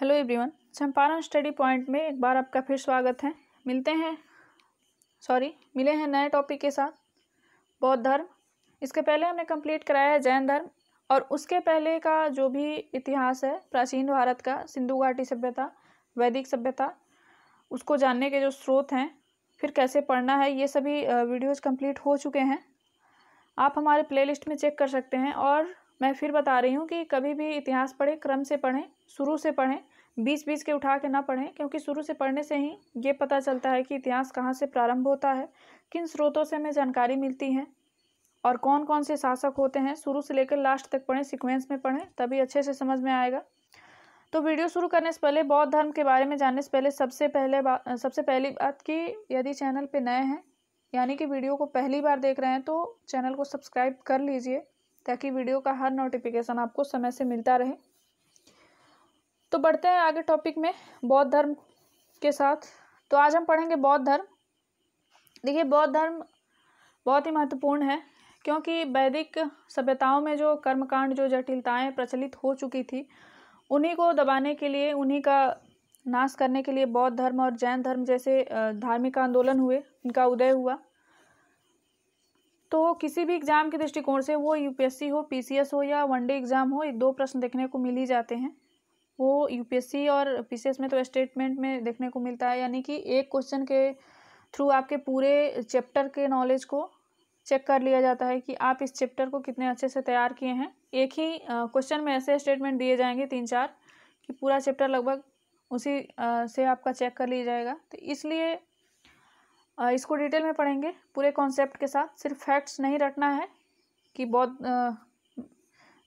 hello everyone Champaran study point में एक बार आपका फिर स्वागत है मिलते हैं सॉरी मिले हैं नए टॉपिक के साथ बौद्ध धर्म इसके पहले हमने कंप्लीट कराया है जैन धर्म और उसके पहले का जो भी इतिहास है प्राचीन भारत का सिंधु घाटी सभ्यता वैदिक सभ्यता उसको जानने के जो स्रोत हैं फिर कैसे पढ़ना है ये सभी वीडियोज़ कम्प्लीट हो चुके हैं आप हमारे प्लेलिस्ट में चेक कर सकते हैं और मैं फिर बता रही हूँ कि कभी भी इतिहास पढ़ें क्रम से पढ़ें शुरू से पढ़ें बीच बीच के उठा के ना पढ़ें क्योंकि शुरू से पढ़ने से ही ये पता चलता है कि इतिहास कहाँ से प्रारंभ होता है किन स्रोतों से हमें जानकारी मिलती है और कौन कौन से शासक होते हैं शुरू से लेकर लास्ट तक पढ़ें सिक्वेंस में पढ़ें तभी अच्छे से समझ में आएगा तो वीडियो शुरू करने से पहले बौद्ध धर्म के बारे में जानने से पहले सबसे पहले बात सबसे पहली बात कि यदि चैनल पर नए हैं यानी कि वीडियो को पहली बार देख रहे हैं तो चैनल को सब्सक्राइब कर लीजिए ताकि वीडियो का हर नोटिफिकेशन आपको समय से मिलता रहे तो बढ़ते हैं आगे टॉपिक में बौद्ध धर्म के साथ तो आज हम पढ़ेंगे बौद्ध धर्म देखिए बौद्ध धर्म बहुत ही महत्वपूर्ण है क्योंकि वैदिक सभ्यताओं में जो कर्मकांड जो जटिलताएं प्रचलित हो चुकी थी उन्हीं को दबाने के लिए उन्हीं का नाश करने के लिए बौद्ध धर्म और जैन धर्म जैसे धार्मिक आंदोलन हुए इनका उदय हुआ तो किसी भी एग्ज़ाम के दृष्टिकोण से वो यूपीएससी हो पीसीएस हो या वनडे एग्ज़ाम हो एक दो प्रश्न देखने को मिल ही जाते हैं वो यूपीएससी और पीसीएस में तो स्टेटमेंट में देखने को मिलता है यानी कि एक क्वेश्चन के थ्रू आपके पूरे चैप्टर के नॉलेज को चेक कर लिया जाता है कि आप इस चैप्टर को कितने अच्छे से तैयार किए हैं एक ही क्वेश्चन में ऐसे स्टेटमेंट दिए जाएंगे तीन चार कि पूरा चैप्टर लगभग उसी से आपका चेक कर लिया जाएगा तो इसलिए इसको डिटेल में पढ़ेंगे पूरे कॉन्सेप्ट के साथ सिर्फ फैक्ट्स नहीं रटना है कि बौद्ध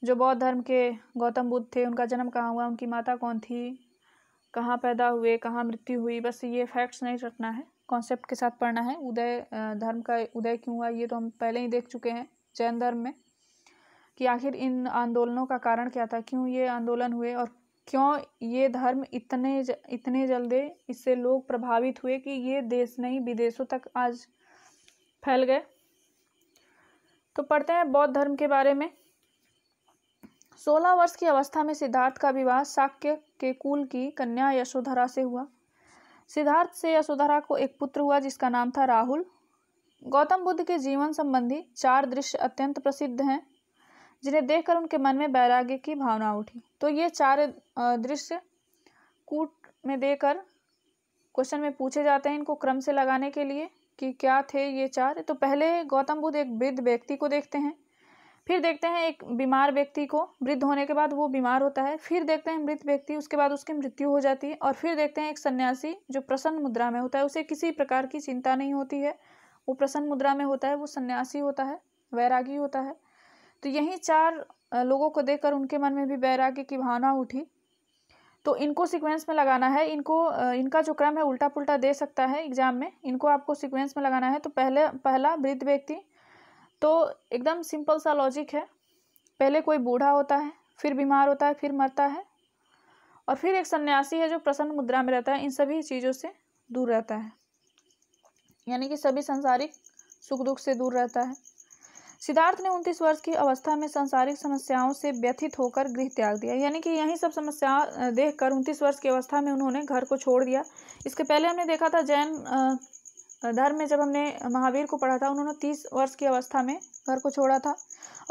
जो बौद्ध धर्म के गौतम बुद्ध थे उनका जन्म कहाँ हुआ उनकी माता कौन थी कहाँ पैदा हुए कहाँ मृत्यु हुई बस ये फैक्ट्स नहीं रटना है कॉन्सेप्ट के साथ पढ़ना है उदय धर्म का उदय क्यों हुआ ये तो हम पहले ही देख चुके हैं जैन धर्म में कि आखिर इन आंदोलनों का कारण क्या था क्यों ये आंदोलन हुए और क्यों ये धर्म इतने ज, इतने जल्दी इससे लोग प्रभावित हुए कि ये देश नहीं विदेशों तक आज फैल गए तो पढ़ते हैं बौद्ध धर्म के बारे में सोलह वर्ष की अवस्था में सिद्धार्थ का विवाह शाक्य के कुल की कन्या यशोधरा से हुआ सिद्धार्थ से यशोधरा को एक पुत्र हुआ जिसका नाम था राहुल गौतम बुद्ध के जीवन संबंधी चार दृश्य अत्यंत प्रसिद्ध हैं जिन्हें देखकर उनके मन में वैराग्य की भावना उठी तो ये चार दृश्य कूट में देकर क्वेश्चन में पूछे जाते हैं इनको क्रम से लगाने के लिए कि क्या थे ये चार तो पहले गौतम बुद्ध एक वृद्ध व्यक्ति को देखते हैं फिर देखते हैं एक बीमार व्यक्ति को वृद्ध होने के बाद वो बीमार होता है फिर देखते हैं मृत व्यक्ति उसके बाद उसकी मृत्यु हो जाती है और फिर देखते हैं एक सन्यासी जो प्रसन्न मुद्रा में होता है उसे किसी प्रकार की चिंता नहीं होती है वो प्रसन्न मुद्रा में होता है वो सन्यासी होता है वैरागी होता है तो यही चार लोगों को देखकर उनके मन में भी बैराग्य की भावना उठी तो इनको सीक्वेंस में लगाना है इनको इनका जो क्रम है उल्टा पुल्टा दे सकता है एग्जाम में इनको आपको सीक्वेंस में लगाना है तो पहले पहला वृद्ध व्यक्ति तो एकदम सिंपल सा लॉजिक है पहले कोई बूढ़ा होता है फिर बीमार होता है फिर मरता है और फिर एक सन्यासी है जो प्रसन्न मुद्रा में रहता है इन सभी चीज़ों से दूर रहता है यानी कि सभी संसारिक सुख दुख से दूर रहता है सिद्धार्थ ने उनतीस वर्ष की अवस्था में सांसारिक समस्याओं से व्यथित होकर गृह त्याग दिया यानी कि यही सब समस्या देखकर उनतीस वर्ष की अवस्था में उन्होंने घर को छोड़ दिया इसके पहले हमने देखा था जैन धर्म में जब हमने महावीर को पढ़ा था उन्होंने तीस वर्ष की अवस्था में घर को छोड़ा था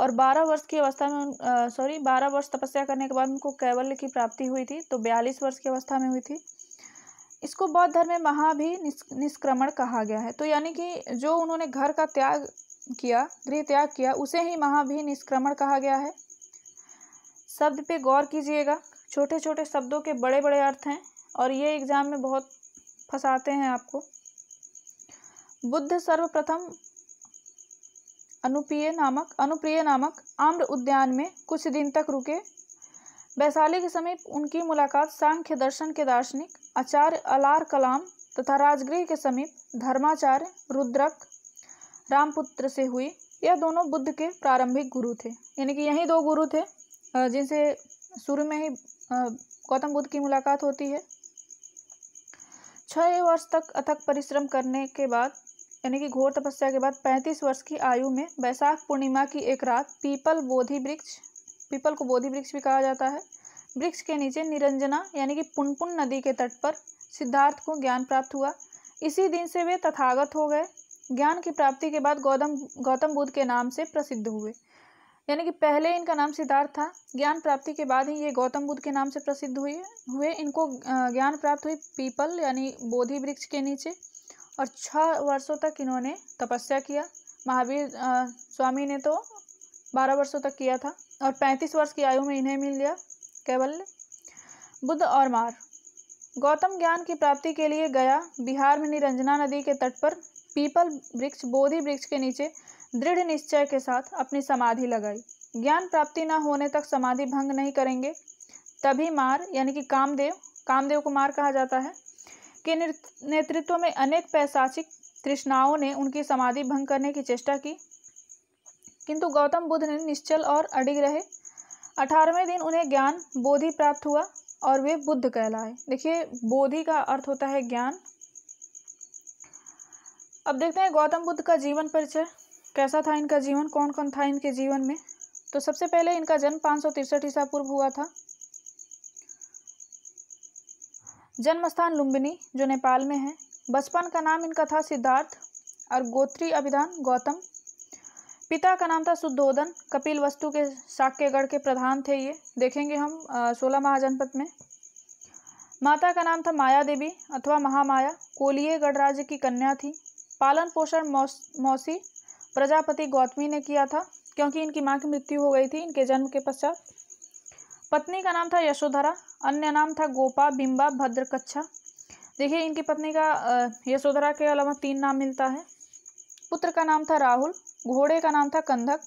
और बारह वर्ष की अवस्था में सॉरी बारह वर्ष तपस्या करने के बाद उनको कैवल्य की प्राप्ति हुई थी तो बयालीस वर्ष की अवस्था में हुई थी इसको बौद्ध धर्म में महा भी निष्क्रमण कहा गया है तो यानी कि जो उन्होंने घर का त्याग किया गृह त्याग किया उसे ही महाभी निष्क्रमण कहा गया है शब्द पे गौर कीजिएगा छोटे छोटे शब्दों के बड़े बड़े अर्थ हैं और ये एग्ज़ाम में बहुत फंसाते हैं आपको बुद्ध सर्वप्रथम अनुप्रिय नामक अनुप्रिय नामक आम्र उद्यान में कुछ दिन तक रुके वैशाली के समीप उनकी मुलाकात सांख्य दर्शन के दार्शनिक आचार्य अलार कलाम तथा राजगृह के समीप धर्माचार्य रुद्रक रामपुत्र से हुई यह दोनों बुद्ध के प्रारंभिक गुरु थे यानी कि यही दो गुरु थे जिनसे शुरू में ही गौतम बुद्ध की मुलाकात होती है छः वर्ष तक अथक परिश्रम करने के बाद यानी कि घोर तपस्या के बाद पैंतीस वर्ष की आयु में बैसाख पूर्णिमा की एक रात पीपल बोधि वृक्ष पीपल को बोधि वृक्ष भी कहा जाता है वृक्ष के नीचे निरंजना यानी कि पुनपुन नदी के तट पर सिद्धार्थ को ज्ञान प्राप्त हुआ इसी दिन से वे तथागत हो गए ज्ञान की प्राप्ति के बाद गौतम गौतम बुद्ध के नाम से प्रसिद्ध हुए यानी कि पहले इनका नाम सिद्धार्थ था ज्ञान प्राप्ति के बाद ही ये गौतम बुद्ध के नाम से प्रसिद्ध हुए हुए इनको ज्ञान प्राप्त हुई पीपल यानी बोधि वृक्ष के नीचे और छः वर्षों तक इन्होंने तपस्या किया महावीर स्वामी ने तो बारह वर्षों तक किया था और पैंतीस वर्ष की आयु में इन्हें मिल गया केवल बुद्ध और मार गौतम ज्ञान की प्राप्ति के लिए गया बिहार में निरंजना नदी के तट पर पीपल वृक्ष बोधि वृक्ष के नीचे दृढ़ निश्चय के साथ अपनी समाधि लगाई ज्ञान प्राप्ति न होने तक समाधि भंग नहीं करेंगे तभी मार यानी कि कामदेव कामदेव को मार कहा जाता है के नेतृत्व में अनेक पैसाचिक तृष्णाओं ने उनकी समाधि भंग करने की चेष्टा की किंतु गौतम बुद्ध ने निश्चल और अडिग रहे अठारहवें दिन उन्हें ज्ञान बोधि प्राप्त हुआ और वे बुद्ध कहलाए देखिए बोधि का अर्थ होता है ज्ञान अब देखते हैं गौतम बुद्ध का जीवन परिचय कैसा था इनका जीवन कौन कौन था इनके जीवन में तो सबसे पहले इनका जन्म पाँच सौ तिरसठ ईसा पूर्व हुआ था जन्म स्थान लुम्बिनी जो नेपाल में है बचपन का नाम इनका था सिद्धार्थ और गोत्री अभिधान गौतम पिता का नाम था शुद्धोधन कपिल वस्तु के साक्यगढ़ के प्रधान थे ये देखेंगे हम सोलह महाजनपद में माता का नाम था माया देवी अथवा महामाया कोलिये गणराज्य की कन्या थी पालन पोषण मौसी प्रजापति गौतमी ने किया था क्योंकि इनकी माँ की मृत्यु हो गई थी इनके जन्म के पश्चात पत्नी का नाम था यशोधरा अन्य नाम था गोपा बिम्बा भद्रकच्छा देखिए इनकी पत्नी का यशोधरा के अलावा तीन नाम मिलता है पुत्र का नाम था राहुल घोड़े का नाम था कंधक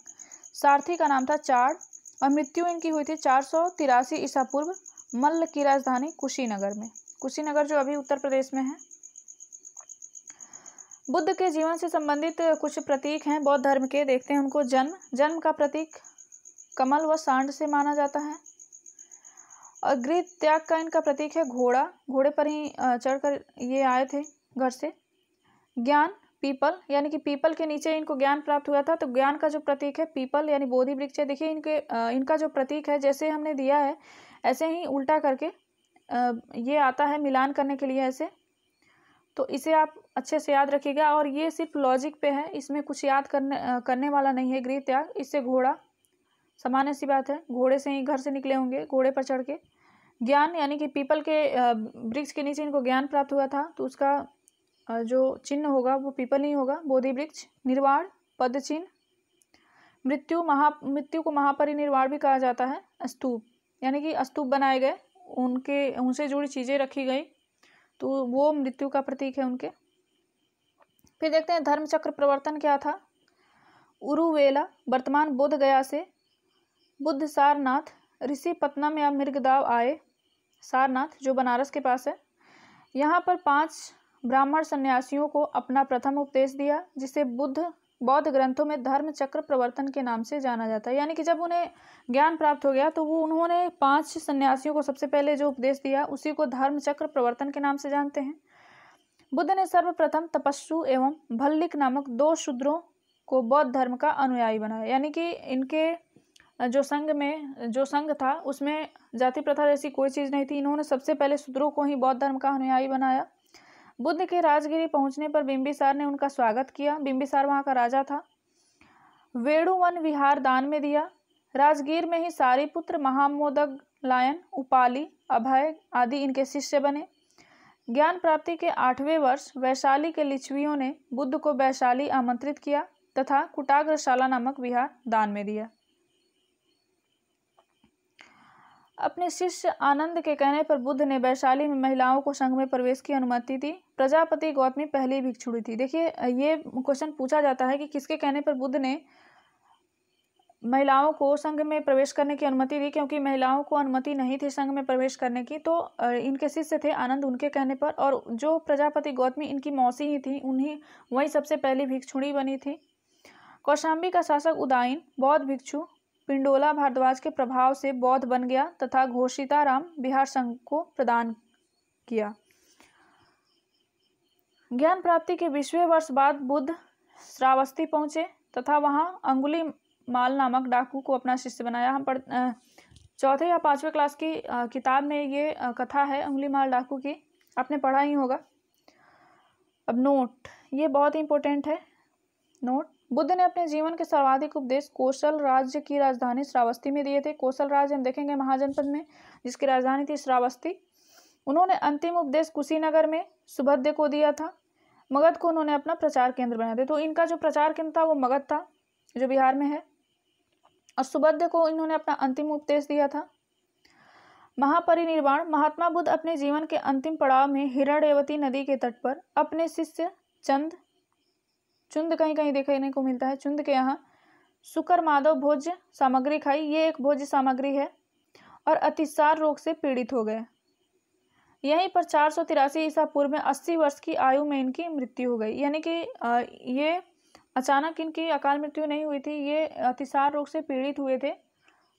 सारथी का नाम था चार और मृत्यु इनकी हुई थी चार सौ तिरासी ईसा पूर्व मल्ल की राजधानी कुशीनगर में कुशीनगर जो अभी उत्तर प्रदेश में है बुद्ध के जीवन से संबंधित कुछ प्रतीक हैं बौद्ध धर्म के देखते हैं उनको जन्म जन्म का प्रतीक कमल व सांड से माना जाता है और गृह त्याग का इनका प्रतीक है घोड़ा घोड़े पर ही चढ़कर ये आए थे घर से ज्ञान पीपल यानी कि पीपल के नीचे इनको ज्ञान प्राप्त हुआ था तो ज्ञान का जो प्रतीक है पीपल यानी बोधि वृक्ष देखिए इनके इनका जो प्रतीक है जैसे हमने दिया है ऐसे ही उल्टा करके ये आता है मिलान करने के लिए ऐसे तो इसे आप अच्छे से याद रखिएगा और ये सिर्फ लॉजिक पे है इसमें कुछ याद करने करने वाला नहीं है गृह त्याग इससे घोड़ा सामान्य सी बात है घोड़े से ही घर से निकले होंगे घोड़े पर चढ़ के ज्ञान यानी कि पीपल के वृक्ष के नीचे इनको ज्ञान प्राप्त हुआ था तो उसका जो चिन्ह होगा वो पीपल ही होगा बोधि वृक्ष निर्वाण पद चिन्ह मृत्यु महा मृत्यु को महापरिनिर्वाण भी कहा जाता है स्तूप यानी कि स्तूप बनाए गए उनके उनसे जुड़ी चीज़ें रखी गई तो वो मृत्यु का प्रतीक है उनके फिर देखते हैं धर्म चक्र प्रवर्तन क्या था उरुवेला वर्तमान बोध गया से बुद्ध सारनाथ ऋषि पत्नम या मृगदाव आए सारनाथ जो बनारस के पास है यहाँ पर पांच ब्राह्मण सन्यासियों को अपना प्रथम उपदेश दिया जिसे बुद्ध बौद्ध ग्रंथों में धर्म चक्र प्रवर्तन के नाम से जाना जाता है यानी कि जब उन्हें ज्ञान प्राप्त हो गया तो वो उन्होंने पांच सन्यासियों को सबसे पहले जो उपदेश दिया उसी को धर्म चक्र प्रवर्तन के नाम से जानते हैं बुद्ध ने सर्वप्रथम तपस्सु एवं भल्लिक नामक दो शूद्रों को बौद्ध धर्म का अनुयायी बनाया यानी कि इनके जो संघ में जो संघ था उसमें जाति प्रथा जैसी कोई चीज़ नहीं थी इन्होंने सबसे पहले शूद्रों को ही बौद्ध धर्म का अनुयायी बनाया बुद्ध के राजगिरी पहुंचने पर बिम्बिसार ने उनका स्वागत किया बिंबिसार वहाँ का राजा था वेणु वन विहार दान में दिया राजगीर में ही सारी पुत्र महामोदक लायन उपाली अभय आदि इनके शिष्य बने ज्ञान प्राप्ति के आठवें वर्ष वैशाली के लिच्छवियों ने बुद्ध को वैशाली आमंत्रित किया तथा कुटाग्रशाला नामक विहार दान में दिया अपने शिष्य आनंद के कहने पर बुद्ध ने वैशाली में महिलाओं को संघ में प्रवेश की अनुमति दी प्रजापति गौतमी पहली भिक्षुड़ी थी देखिए ये क्वेश्चन पूछा जाता है कि किसके कहने पर बुद्ध ने महिलाओं को संघ में प्रवेश करने की अनुमति दी क्योंकि महिलाओं को अनुमति नहीं थी संघ में प्रवेश करने की तो इनके शिष्य थे आनंद उनके कहने पर और जो प्रजापति गौतमी इनकी मौसी ही थी उन्हीं वही सबसे पहली भिक्षुणी बनी थी कौशाम्बी का शासक उदायन बौद्ध भिक्षु पिंडोला भारद्वाज के प्रभाव से बौद्ध बन गया तथा घोषिताराम बिहार संघ को प्रदान किया ज्ञान प्राप्ति के बीसवें वर्ष बाद बुद्ध श्रावस्ती पहुंचे तथा वहां अंगुली माल नामक डाकू को अपना शिष्य बनाया हम पढ़ चौथे या पाँचवें क्लास की आ, किताब में ये आ, कथा है उंगली माल डाकू की आपने पढ़ा ही होगा अब नोट ये बहुत इंपॉर्टेंट है नोट बुद्ध ने अपने जीवन के सर्वाधिक उपदेश कौशल राज्य की राजधानी श्रावस्ती में दिए थे कौशल राज्य हम देखेंगे महाजनपद में जिसकी राजधानी थी श्रावस्ती उन्होंने अंतिम उपदेश कुशीनगर में सुभद्र को दिया था मगध को उन्होंने अपना प्रचार केंद्र बनाया था तो इनका जो प्रचार केंद्र था वो मगध था जो बिहार में है और सुबद्ध को इन्होंने अपना अंतिम उपदेश दिया था महापरिनिर्वाण महात्मा बुद्ध अपने जीवन के अंतिम पड़ाव में हिरणेवती नदी के तट पर अपने शिष्य चंद चुंद कहीं कहीं देखने को मिलता है चुंद के यहाँ सुकर माधव भोज्य सामग्री खाई ये एक भोज्य सामग्री है और अतिसार रोग से पीड़ित हो गए यहीं पर चार सौ तिरासी ईसा पूर्व में अस्सी वर्ष की आयु में इनकी मृत्यु हो गई यानी कि ये अचानक इनकी अकाल मृत्यु नहीं हुई थी ये अतिसार रोग से पीड़ित हुए थे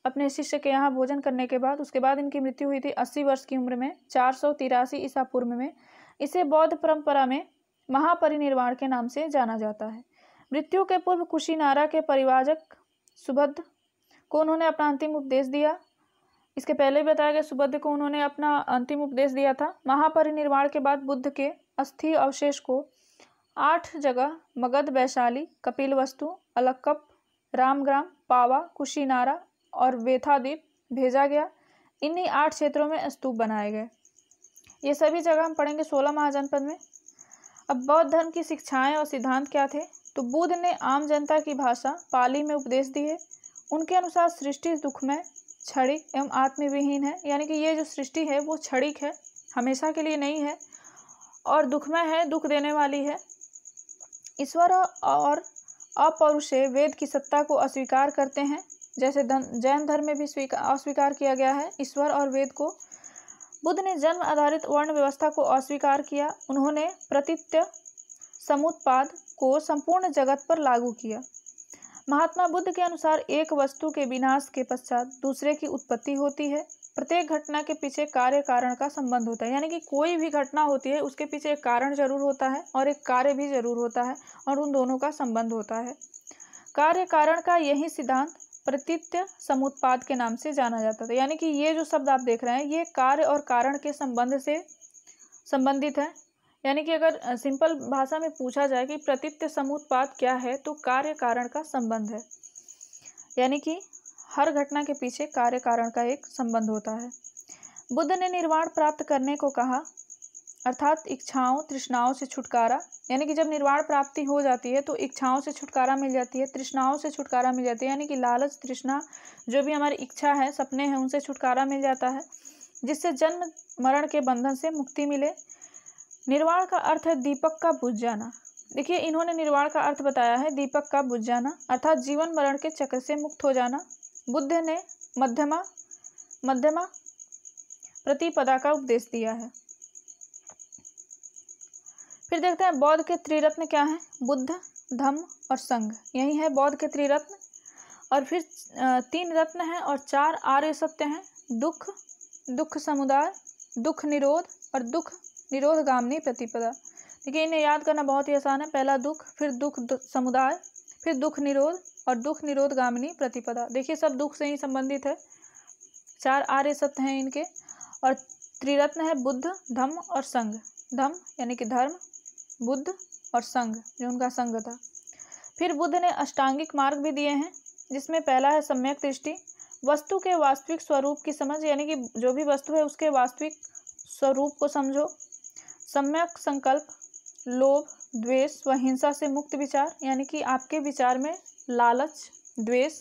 अपने शिष्य के यहाँ भोजन करने के बाद उसके बाद इनकी मृत्यु हुई थी अस्सी वर्ष की उम्र में चार सौ तिरासी ईसा पूर्व में इसे बौद्ध परंपरा में महापरिनिर्वाण के नाम से जाना जाता है मृत्यु के पूर्व कुशीनारा के परिवाजक सुभद्र को उन्होंने अपना अंतिम उपदेश दिया इसके पहले भी बताया गया सुभद्र को उन्होंने अपना अंतिम उपदेश दिया था महापरिनिर्वाण के बाद बुद्ध के अस्थि अवशेष को आठ जगह मगध वैशाली कपिलवस्तु अलक्कप रामग्राम पावा कुशीनारा और वेथादीप भेजा गया इन्हीं आठ क्षेत्रों में स्तूप बनाए गए ये सभी जगह हम पढ़ेंगे सोलह महाजनपद में अब बौद्ध धर्म की शिक्षाएं और सिद्धांत क्या थे तो बुद्ध ने आम जनता की भाषा पाली में उपदेश दिए उनके अनुसार सृष्टि दुखमय क्षणिक एवं आत्मविहीन है यानी कि ये जो सृष्टि है वो क्षणिक है हमेशा के लिए नहीं है और दुखमय है दुख देने वाली है ईश्वर और अपौरुषे वेद की सत्ता को अस्वीकार करते हैं जैसे जैन धर्म में भी स्वीकार अस्वीकार किया गया है ईश्वर और वेद को बुद्ध ने जन्म आधारित वर्ण व्यवस्था को अस्वीकार किया उन्होंने प्रतित्य समुत्पाद को संपूर्ण जगत पर लागू किया महात्मा बुद्ध के अनुसार एक वस्तु के विनाश के पश्चात दूसरे की उत्पत्ति होती है प्रत्येक घटना के पीछे कार्य कारण का संबंध होता है यानी कि कोई भी घटना होती है उसके पीछे एक कारण जरूर होता है और एक कार्य भी जरूर होता है और उन दोनों का संबंध होता है कार्य कारण का यही सिद्धांत प्रतित्य समुत्पाद के नाम से जाना जाता था यानी कि ये जो शब्द आप देख रहे हैं ये कार्य और कारण के संबंध से संबंधित है यानी कि अगर सिंपल भाषा में पूछा जाए कि प्रतित्य समुत्पाद क्या है तो कार्य कारण का संबंध है यानी कि हर घटना के पीछे कार्य कारण का एक संबंध होता है बुद्ध ने निर्वाण प्राप्त करने को कहा अर्थात इच्छाओं तृष्णाओं से छुटकारा यानी कि जब निर्वाण प्राप्ति हो जाती है तो इच्छाओं से छुटकारा मिल जाती है तृष्णाओं से छुटकारा मिल जाती है यानी कि लालच तृष्णा जो भी हमारी इच्छा है सपने हैं उनसे छुटकारा मिल जाता है जिससे जन्म मरण के बंधन से मुक्ति मिले निर्वाण का अर्थ है दीपक का बुझ जाना देखिए इन्होंने निर्वाण का अर्थ बताया है दीपक का बुझ जाना अर्थात जीवन मरण के चक्र से मुक्त हो जाना बुद्ध ने मध्यमा मध्यमा प्रतिपदा का उपदेश दिया है फिर देखते हैं बौद्ध के त्रिरत्न क्या हैं बुद्ध धम्म और संघ यही है बौद्ध के त्रिरत्न और फिर तीन रत्न हैं और चार आर्य सत्य हैं दुख दुख समुदाय दुख निरोध और दुख निरोध गामनी प्रतिपदा देखिए इन्हें याद करना बहुत ही आसान है पहला दुख फिर दुख समुदाय फिर दुख निरोध और दुख निरोध गामिनी प्रतिपदा देखिए सब दुख से ही संबंधित है चार आर्य सत्य हैं इनके और त्रिरत्न है बुद्ध धम्म और संघ धम्म यानी कि धर्म बुद्ध और संघ जो उनका संघ था फिर बुद्ध ने अष्टांगिक मार्ग भी दिए हैं जिसमें पहला है सम्यक दृष्टि वस्तु के वास्तविक स्वरूप की समझ यानी कि जो भी वस्तु है उसके वास्तविक स्वरूप को समझो सम्यक संकल्प लोभ द्वेष व हिंसा से मुक्त विचार यानी कि आपके विचार में लालच द्वेष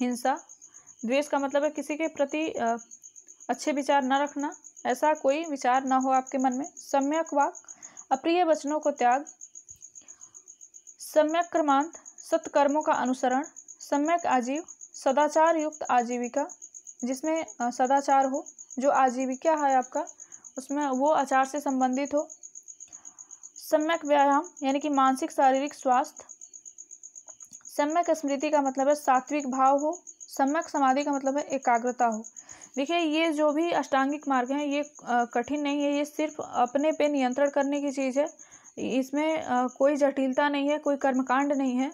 हिंसा द्वेष का मतलब है किसी के प्रति अच्छे विचार न रखना ऐसा कोई विचार न हो आपके मन में सम्यक वाक अप्रिय वचनों को त्याग सम्यक क्रमांत सत्कर्मों का अनुसरण सम्यक आजीव सदाचार युक्त आजीविका जिसमें सदाचार हो जो आजीविका है आपका उसमें वो आचार से संबंधित हो सम्यक व्यायाम यानी कि मानसिक शारीरिक स्वास्थ्य सम्यक स्मृति का मतलब है सात्विक भाव हो सम्यक समाधि का मतलब है एकाग्रता हो देखिए ये जो भी अष्टांगिक मार्ग हैं ये कठिन नहीं है ये सिर्फ अपने पे नियंत्रण करने की चीज़ है इसमें कोई जटिलता नहीं है कोई कर्मकांड नहीं है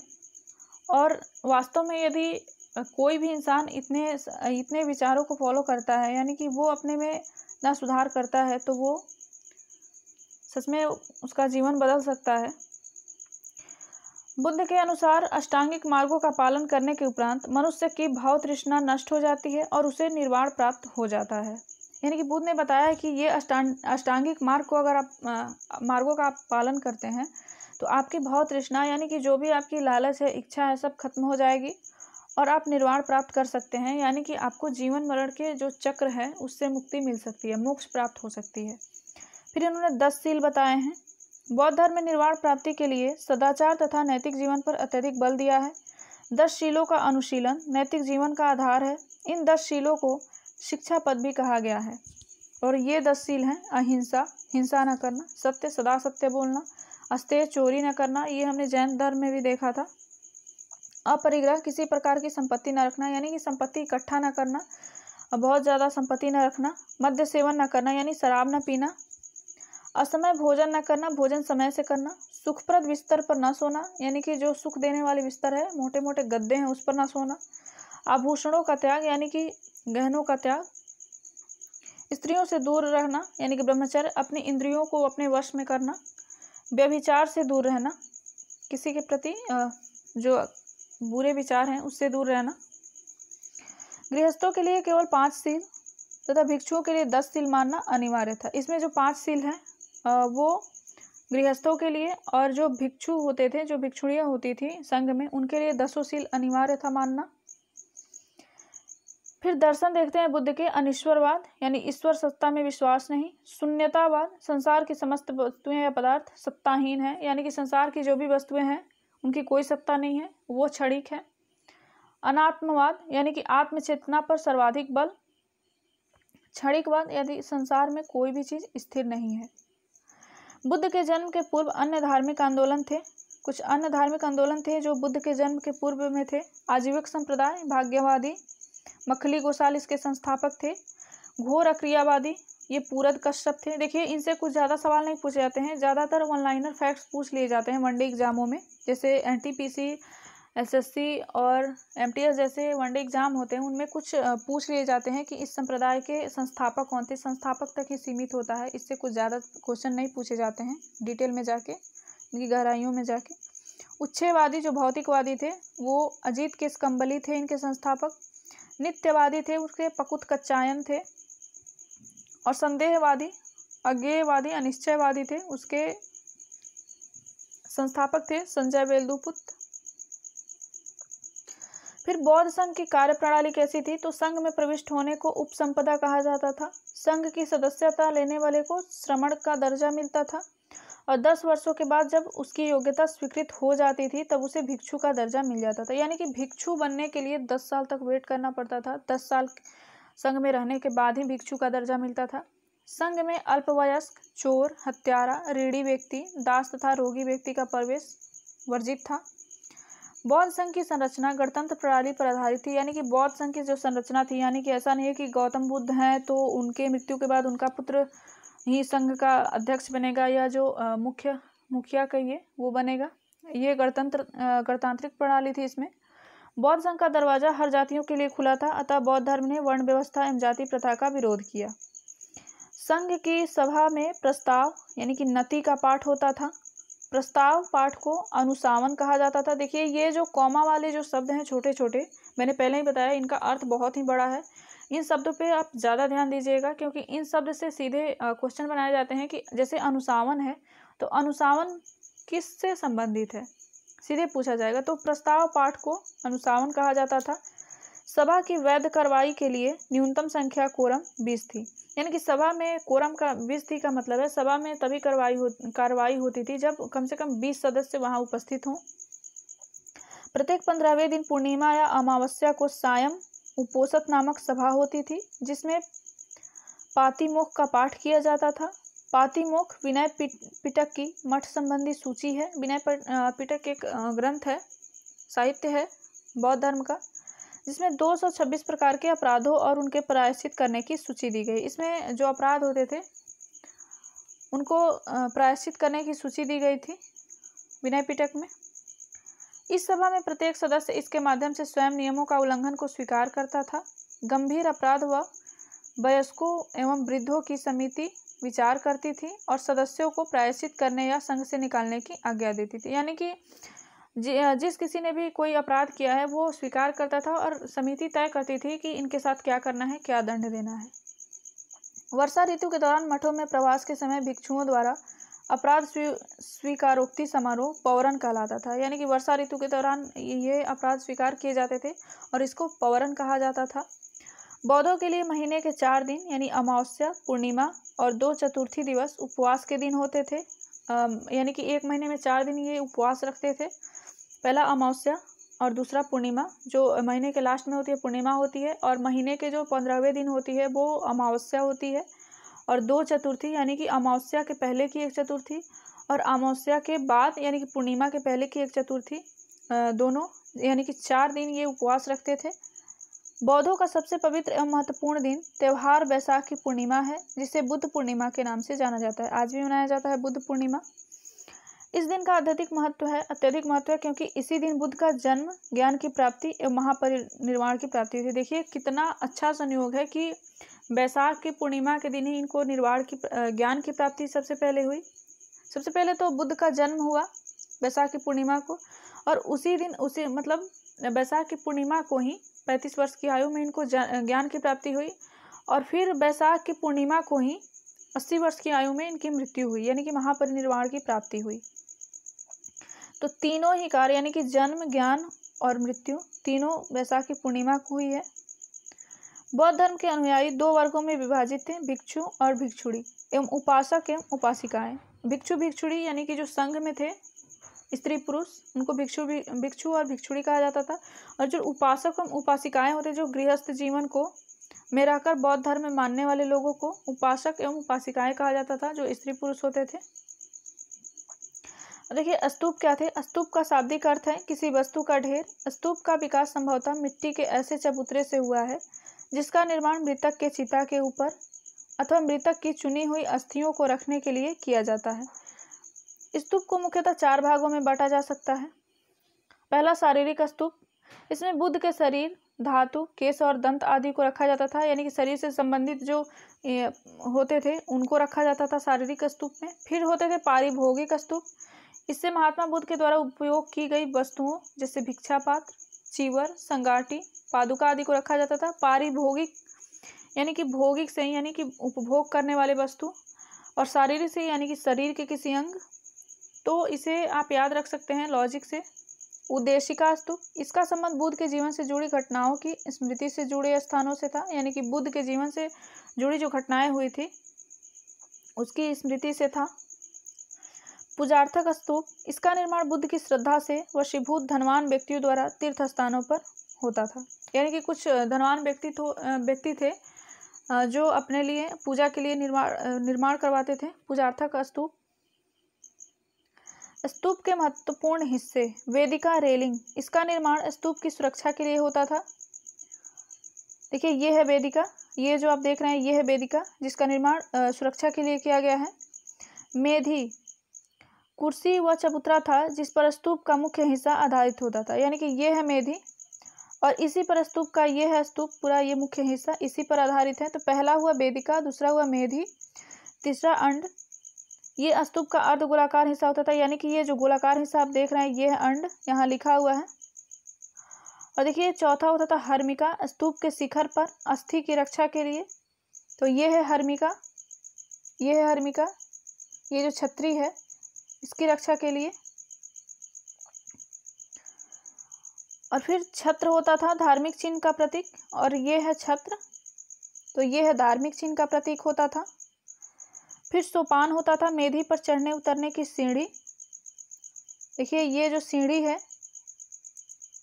और वास्तव में यदि कोई भी इंसान इतने इतने विचारों को फॉलो करता है यानी कि वो अपने में ना सुधार करता है तो वो सच में उसका जीवन बदल सकता है बुद्ध के अनुसार अष्टांगिक मार्गों का पालन करने के उपरांत मनुष्य की भाव तृष्णा नष्ट हो जाती है और उसे निर्वाण प्राप्त हो जाता है यानी कि बुद्ध ने बताया कि ये अष्टांग अष्टांगिक मार्ग को अगर आप आ, मार्गों का आप पालन करते हैं तो आपकी भाव तृष्णा यानी कि जो भी आपकी लालच है इच्छा है सब खत्म हो जाएगी और आप निर्वाण प्राप्त कर सकते हैं यानी कि आपको जीवन मरण के जो चक्र है उससे मुक्ति मिल सकती है मोक्ष प्राप्त हो सकती है फिर इन्होंने दस सील बताए हैं बौद्ध धर्म में निर्वाण प्राप्ति के लिए सदाचार तथा नैतिक जीवन पर अत्यधिक बल दिया है दस शीलों का अनुशीलन नैतिक जीवन का आधार है इन दस शीलों को शिक्षा पद भी कहा गया है और ये दस शील हैं अहिंसा हिंसा न करना सत्य सदा सत्य बोलना अस्तेय चोरी न करना ये हमने जैन धर्म में भी देखा था अपरिग्रह किसी प्रकार की संपत्ति न रखना यानी कि संपत्ति इकट्ठा न करना बहुत ज़्यादा संपत्ति न रखना मद्य सेवन न करना यानी शराब न पीना असमय भोजन न करना भोजन समय से करना सुखप्रद बिस्तर पर न सोना यानी कि जो सुख देने वाले बिस्तर है मोटे मोटे गद्दे हैं उस पर ना सोना आभूषणों का त्याग यानी कि गहनों का त्याग स्त्रियों से दूर रहना यानी कि ब्रह्मचर्य अपने इंद्रियों को अपने वश में करना व्यभिचार से दूर रहना किसी के प्रति जो बुरे विचार हैं उससे दूर रहना गृहस्थों के लिए केवल पांच सील तथा भिक्षुओं के लिए दस सील मानना अनिवार्य था इसमें जो पांच सील हैं वो गृहस्थों के लिए और जो भिक्षु होते थे जो भिक्षुड़िया होती थी संघ में उनके लिए दसों सील अनिवार्य था मानना फिर दर्शन देखते हैं बुद्ध के अनिश्वरवाद यानी ईश्वर सत्ता में विश्वास नहीं शून्यतावाद संसार की समस्त वस्तुएं या पदार्थ सत्ताहीन है यानी कि संसार की जो भी वस्तुएं हैं उनकी कोई सत्ता नहीं है वो क्षणिक है अनात्मवाद यानी कि आत्मचेतना पर सर्वाधिक बल क्षणिकवाद यानी संसार में कोई भी चीज़ स्थिर नहीं है बुद्ध के जन्म के पूर्व अन्य धार्मिक आंदोलन थे कुछ अन्य धार्मिक आंदोलन थे जो बुद्ध के जन्म के पूर्व में थे आजीविक संप्रदाय भाग्यवादी मखली गोसाल इसके संस्थापक थे घोर अक्रियावादी ये पूरद कश्यप थे देखिए इनसे कुछ ज़्यादा सवाल नहीं पूछे जाते हैं ज़्यादातर ऑनलाइनर फैक्ट्स पूछ लिए जाते हैं वनडे एग्जामों में जैसे N T P C SSC और एमटीएस जैसे वनडे एग्ज़ाम होते हैं उनमें कुछ पूछ लिए जाते हैं कि इस संप्रदाय के संस्थापक कौन थे संस्थापक तक ही सीमित होता है इससे कुछ ज़्यादा क्वेश्चन नहीं पूछे जाते हैं डिटेल में जाके इनकी गहराइयों में जाके उच्छेवादी जो भौतिकवादी थे वो अजीत के स्कम्बली थे इनके संस्थापक नित्यवादी थे उसके पकुत कच्चायन थे और संदेहवादी अज्ञेयवादी अनिश्चयवादी थे उसके संस्थापक थे संजय बेलदूपुत्र फिर बौद्ध संघ की कार्य प्रणाली कैसी थी तो संघ में प्रविष्ट होने को उपसंपदा कहा जाता था संघ की सदस्यता लेने वाले को श्रमण का दर्जा मिलता था और दस वर्षों के बाद जब उसकी योग्यता स्वीकृत हो जाती थी तब उसे भिक्षु का दर्जा मिल जाता था यानी कि भिक्षु बनने के लिए दस साल तक वेट करना पड़ता था दस साल संघ में रहने के बाद ही भिक्षु का दर्जा मिलता था संघ में अल्पवयस्क चोर हत्यारा रेडी व्यक्ति दास तथा रोगी व्यक्ति का प्रवेश वर्जित था बौद्ध संघ की संरचना गणतंत्र प्रणाली पर आधारित थी यानी कि बौद्ध संघ की जो संरचना थी यानी कि ऐसा नहीं है कि गौतम बुद्ध हैं तो उनके मृत्यु के बाद उनका पुत्र ही संघ का अध्यक्ष बनेगा या जो मुख्य मुखिया कहिए वो बनेगा ये गणतंत्र गणतांत्रिक प्रणाली थी इसमें बौद्ध संघ का दरवाजा हर जातियों के लिए खुला था अतः बौद्ध धर्म ने वर्ण व्यवस्था एवं जाति प्रथा का विरोध किया संघ की सभा में प्रस्ताव यानी कि नति का पाठ होता था प्रस्ताव पाठ को अनुसावन कहा जाता था देखिए ये जो कॉमा वाले जो शब्द हैं छोटे छोटे मैंने पहले ही बताया इनका अर्थ बहुत ही बड़ा है इन शब्दों पे आप ज़्यादा ध्यान दीजिएगा क्योंकि इन शब्द से सीधे क्वेश्चन बनाए जाते हैं कि जैसे अनुसावन है तो अनुसावन किस से संबंधित है सीधे पूछा जाएगा तो प्रस्ताव पाठ को अनुसावन कहा जाता था सभा की वैध कार्रवाई के लिए न्यूनतम संख्या कोरम बीस थी यानी कि सभा में कोरम का बीस थी का मतलब है सभा में तभी कार्रवाई हो कार्रवाई होती थी जब कम से कम बीस सदस्य वहां उपस्थित हों प्रत्येक पंद्रहवें दिन पूर्णिमा या अमावस्या को सायम उपोषक नामक सभा होती थी जिसमें पातिमोख का पाठ किया जाता था पातिमोख विनय पिटक की मठ संबंधी सूची है विनय पिटक एक ग्रंथ है साहित्य है बौद्ध धर्म का जिसमें 226 प्रकार के अपराधों और उनके प्रायश्चित करने की सूची दी गई इसमें जो अपराध होते थे उनको प्रायश्चित करने की सूची दी गई थी विनय पिटक में इस सभा में प्रत्येक सदस्य इसके माध्यम से स्वयं नियमों का उल्लंघन को स्वीकार करता था गंभीर अपराध व वयस्कों एवं वृद्धों की समिति विचार करती थी और सदस्यों को प्रायश्चित करने या संघ से निकालने की आज्ञा देती थी यानी कि जिस किसी ने भी कोई अपराध किया है वो स्वीकार करता था और समिति तय करती थी कि इनके साथ क्या करना है क्या दंड देना है वर्षा ऋतु के दौरान मठों में प्रवास के समय भिक्षुओं द्वारा अपराध स्वी, स्वीकारोक्ति समारोह पवरन कहलाता था यानी कि वर्षा ऋतु के दौरान ये अपराध स्वीकार किए जाते थे और इसको पवरन कहा जाता था बौद्धों के लिए महीने के चार दिन यानी अमावस्या पूर्णिमा और दो चतुर्थी दिवस उपवास के दिन होते थे यानी कि एक महीने में चार दिन ये उपवास रखते थे पहला अमावस्या और दूसरा पूर्णिमा जो महीने के लास्ट में होती है पूर्णिमा होती है और महीने के जो पंद्रहवें दिन होती है वो अमावस्या होती है और दो चतुर्थी यानी कि अमावस्या के पहले की एक चतुर्थी और अमावस्या के बाद यानी कि पूर्णिमा के पहले की एक चतुर्थी दोनों यानी कि चार दिन ये उपवास रखते थे बौद्धों का सबसे पवित्र एवं महत्वपूर्ण दिन त्यौहार बैसाख की पूर्णिमा है जिसे बुद्ध पूर्णिमा के नाम से जाना जाता है आज भी मनाया जाता है बुद्ध पूर्णिमा इस दिन का अत्यधिक महत्व है अत्यधिक महत्व है क्योंकि इसी दिन बुद्ध का जन्म ज्ञान की प्राप्ति एवं महापरिनिर्वाण की प्राप्ति हुई देखिए कितना अच्छा संयोग है कि बैसाख की पूर्णिमा के दिन ही इनको निर्वाण की ज्ञान की प्राप्ति सबसे पहले हुई सबसे पहले तो बुद्ध का जन्म हुआ बैसाख की पूर्णिमा को और उसी दिन उसी मतलब बैसाख की पूर्णिमा को ही पैंतीस वर्ष की आयु में इनको ज्ञान की प्राप्ति हुई और फिर बैसाख की पूर्णिमा को ही अस्सी वर्ष की आयु में इनकी मृत्यु हुई यानी कि महापरिनिर्वाण की प्राप्ति हुई तो तीनों ही कार्य यानी कि जन्म ज्ञान और मृत्यु तीनों वैसाखी पूर्णिमा को हुई है बौद्ध धर्म के अनुयायी दो वर्गों में विभाजित थे भिक्षु और भिक्षुड़ी एवं उपासक एवं उपासिकाएं भिक्षु भिक्षुड़ी यानी कि जो संघ में थे स्त्री पुरुष उनको भिक्षु भिक्षु और भिक्षुड़ी कहा जाता था और जो उपासक एवं उपासिकाएं होते जो गृहस्थ जीवन को में रहकर बौद्ध धर्म में मानने वाले लोगों को उपासक एवं उपासिकाएं कहा जाता था जो स्त्री पुरुष होते थे देखिए अस्तूप क्या थे अस्तूप का शाब्दिक अर्थ है किसी वस्तु का ढेर अस्तूप का विकास संभवतः मिट्टी के ऐसे चबूतरे से हुआ है जिसका निर्माण मृतक के चिता के ऊपर अथवा मृतक की चुनी हुई अस्थियों को रखने के लिए किया जाता है स्तूप को मुख्यतः चार भागों में बांटा जा सकता है पहला शारीरिक स्तूप इसमें बुद्ध के शरीर धातु केस और दंत आदि को रखा जाता था यानी कि शरीर से संबंधित जो होते थे उनको रखा जाता था शारीरिक स्तूप में फिर होते थे पारिभोगिक स्तूप इससे महात्मा बुद्ध के द्वारा उपयोग की गई वस्तुओं जैसे भिक्षा पात्र चीवर संगाटी पादुका आदि को रखा जाता था पारिभोगिक यानी कि भोगिक से यानी कि उपभोग करने वाले वस्तु और शारीरिक से यानी कि शरीर के किसी अंग तो इसे आप याद रख सकते हैं लॉजिक से उद्देशिका स्तूप इसका संबंध बुद्ध के जीवन से जुड़ी घटनाओं की स्मृति से जुड़े स्थानों से था यानी कि बुद्ध के जीवन से जुड़ी जो घटनाएं हुई थी उसकी स्मृति से था पूजार्थक स्तूप इसका निर्माण बुद्ध की श्रद्धा से वशीभूत धनवान व्यक्तियों द्वारा तीर्थ स्थानों पर होता था यानी कि कुछ धनवान व्यक्ति तो व्यक्ति थे जो अपने लिए पूजा के लिए निर्माण निर्माण करवाते थे पूजार्थक स्तूप स्तूप के महत्वपूर्ण हिस्से वेदिका रेलिंग इसका निर्माण स्तूप की सुरक्षा के लिए होता था देखिए ये है वेदिका ये जो आप देख रहे हैं ये है वेदिका जिसका निर्माण सुरक्षा के लिए किया गया है मेधी कुर्सी व चबूतरा था जिस पर स्तूप का मुख्य हिस्सा आधारित होता था यानी कि ये है मेधी और इसी पर स्तूप का ये है स्तूप पूरा ये मुख्य हिस्सा इसी पर आधारित है तो पहला हुआ वेदिका दूसरा हुआ मेधी तीसरा अंड ये स्तूप का अर्ध गोलाकार हिस्सा होता था यानी कि ये जो गोलाकार हिस्सा आप देख रहे हैं ये है अंड यहाँ लिखा हुआ है और देखिए चौथा होता था हर्मिका स्तूप के शिखर पर अस्थि की रक्षा के लिए तो ये है हर्मिका ये है हर्मिका ये जो छत्री है इसकी रक्षा के लिए और फिर छत्र होता था धार्मिक चिन्ह का प्रतीक और ये है छत्र तो ये है धार्मिक चिन्ह का प्रतीक होता था फिर सोपान होता था मेधी पर चढ़ने उतरने की सीढ़ी देखिए ये जो सीढ़ी है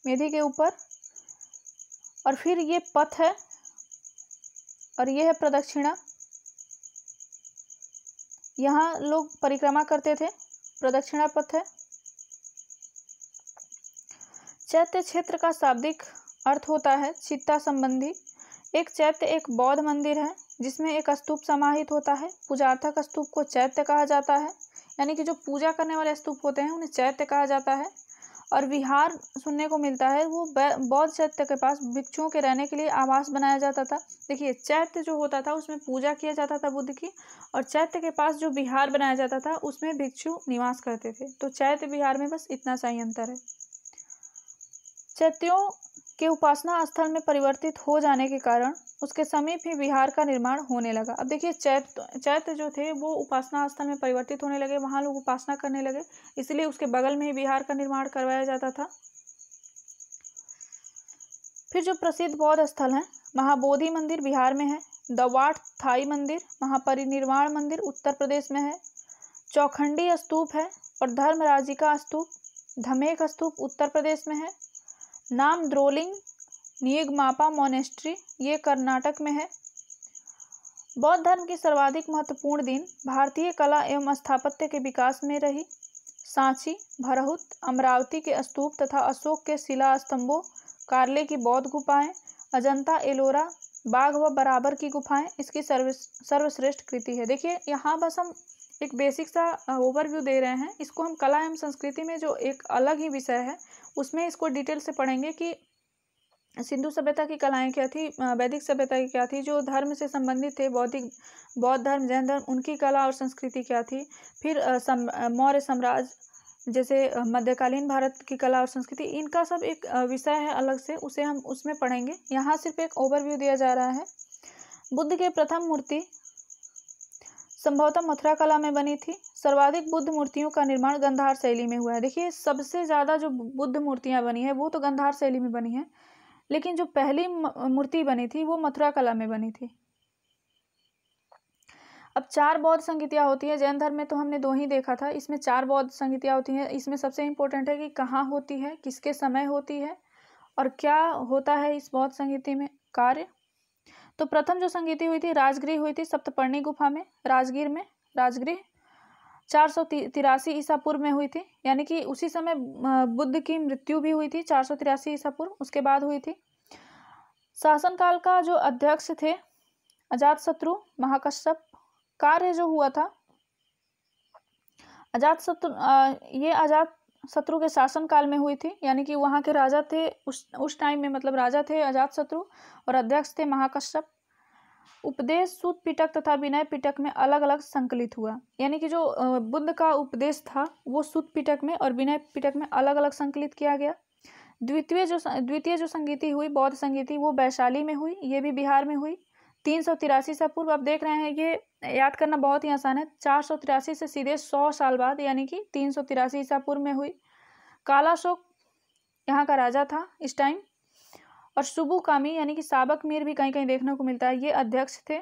मेधी के ऊपर और फिर ये पथ है और ये है प्रदक्षिणा यहाँ लोग परिक्रमा करते थे प्रदक्षिणा पथ है चैत्य क्षेत्र का शाब्दिक अर्थ होता है चित्ता संबंधी एक चैत्य एक बौद्ध मंदिर है जिसमें एक स्तूप समाहित होता है पूजार्थक स्तूप को चैत्य कहा जाता है यानी कि जो पूजा करने वाले स्तूप होते हैं उन्हें चैत्य कहा जाता है और विहार सुनने को मिलता है वो बौद्ध चैत्य के पास भिक्षुओं के रहने के लिए आवास बनाया जाता था देखिए चैत्य जो होता था उसमें पूजा किया जाता था बुद्ध की और चैत्य के पास जो बिहार बनाया जाता था उसमें भिक्षु निवास करते थे तो चैत्य बिहार में बस इतना सा ही अंतर है चैत्यों के उपासना स्थल में परिवर्तित हो जाने के कारण उसके समीप ही विहार का निर्माण होने लगा अब देखिए चैत चैत जो थे वो उपासना स्थल में परिवर्तित होने लगे वहाँ लोग उपासना करने लगे इसलिए उसके बगल में ही विहार का निर्माण करवाया जाता था फिर जो प्रसिद्ध बौद्ध स्थल हैं महाबोधि मंदिर बिहार में है दवाट थाई मंदिर महापरिनिर्वाण मंदिर उत्तर प्रदेश में है चौखंडी स्तूप है और धर्मराजिका स्तूप धमेक स्तूप उत्तर प्रदेश में है नाम द्रोलिंग नियगमापा मोनेस्ट्री ये कर्नाटक में है बौद्ध धर्म की सर्वाधिक महत्वपूर्ण दिन भारतीय कला एवं स्थापत्य के विकास में रही सांची भरहुत अमरावती के स्तूप तथा अशोक के शिला स्तंभों कार्ले की बौद्ध गुफाएं अजंता एलोरा बाघ व बराबर की गुफाएं इसकी सर्व सर्वश्रेष्ठ कृति है देखिए यहाँ बस हम एक बेसिक सा ओवरव्यू दे रहे हैं इसको हम कला एवं संस्कृति में जो एक अलग ही विषय है उसमें इसको डिटेल से पढ़ेंगे कि सिंधु सभ्यता की कलाएं क्या थी वैदिक सभ्यता की क्या थी जो धर्म से संबंधित थे बौद्धिक बौद्ध धर्म जैन धर्म उनकी कला और संस्कृति क्या थी फिर सम, मौर्य साम्राज्य जैसे मध्यकालीन भारत की कला और संस्कृति इनका सब एक विषय है अलग से उसे हम उसमें पढ़ेंगे यहाँ सिर्फ एक ओवरव्यू दिया जा रहा है बुद्ध के प्रथम मूर्ति संभवतः मथुरा कला में बनी थी सर्वाधिक बुद्ध मूर्तियों का निर्माण गंधार शैली में हुआ है देखिए सबसे ज़्यादा जो बुद्ध मूर्तियाँ बनी है वो तो गंधार शैली में बनी है लेकिन जो पहली मूर्ति बनी थी वो मथुरा कला में बनी थी अब चार बौद्ध संगीतियाँ होती है जैन धर्म में तो हमने दो ही देखा था इसमें चार बौद्ध संगीतियाँ होती हैं इसमें सबसे इम्पोर्टेंट है कि कहाँ होती है किसके समय होती है और क्या होता है इस बौद्ध संगीति में कार्य तो प्रथम जो संगीति हुई थी राजगृह हुई थी सप्तपर्णी गुफा में राजगीर में राजगृह चार सौ तिरासी ईसा पूर्व में हुई थी यानी कि उसी समय बुद्ध की मृत्यु भी हुई थी चार सौ तिरासी ईसा पूर्व उसके बाद हुई थी शासनकाल का जो अध्यक्ष थे अजात शत्रु महाकश्यप कार्य जो हुआ था अजात शत्रु ये अजात शत्रु के शासनकाल में हुई थी यानी कि वहाँ के राजा थे उस उस टाइम में मतलब राजा थे अजात शत्रु और अध्यक्ष थे महाकश्यप उपदेश सूत पिटक तथा विनय पिटक में अलग अलग संकलित हुआ यानी कि जो बुद्ध का उपदेश था वो सूत पिटक में और विनय पिटक में अलग अलग संकलित किया गया द्वितीय जो द्वितीय जो संगीति हुई बौद्ध संगीति वो वैशाली में हुई ये भी बिहार में हुई तीन सौ तिरासी से पूर्व आप देख रहे हैं ये याद करना बहुत ही आसान है चार सौ तिरासी से सीधे सौ साल बाद यानी कि तीन सौ तिरासी ईसा पूर्व में हुई कालाशोक यहाँ का राजा था इस टाइम और सुबु कामी यानी कि साबक मीर भी कहीं कहीं देखने को मिलता है ये अध्यक्ष थे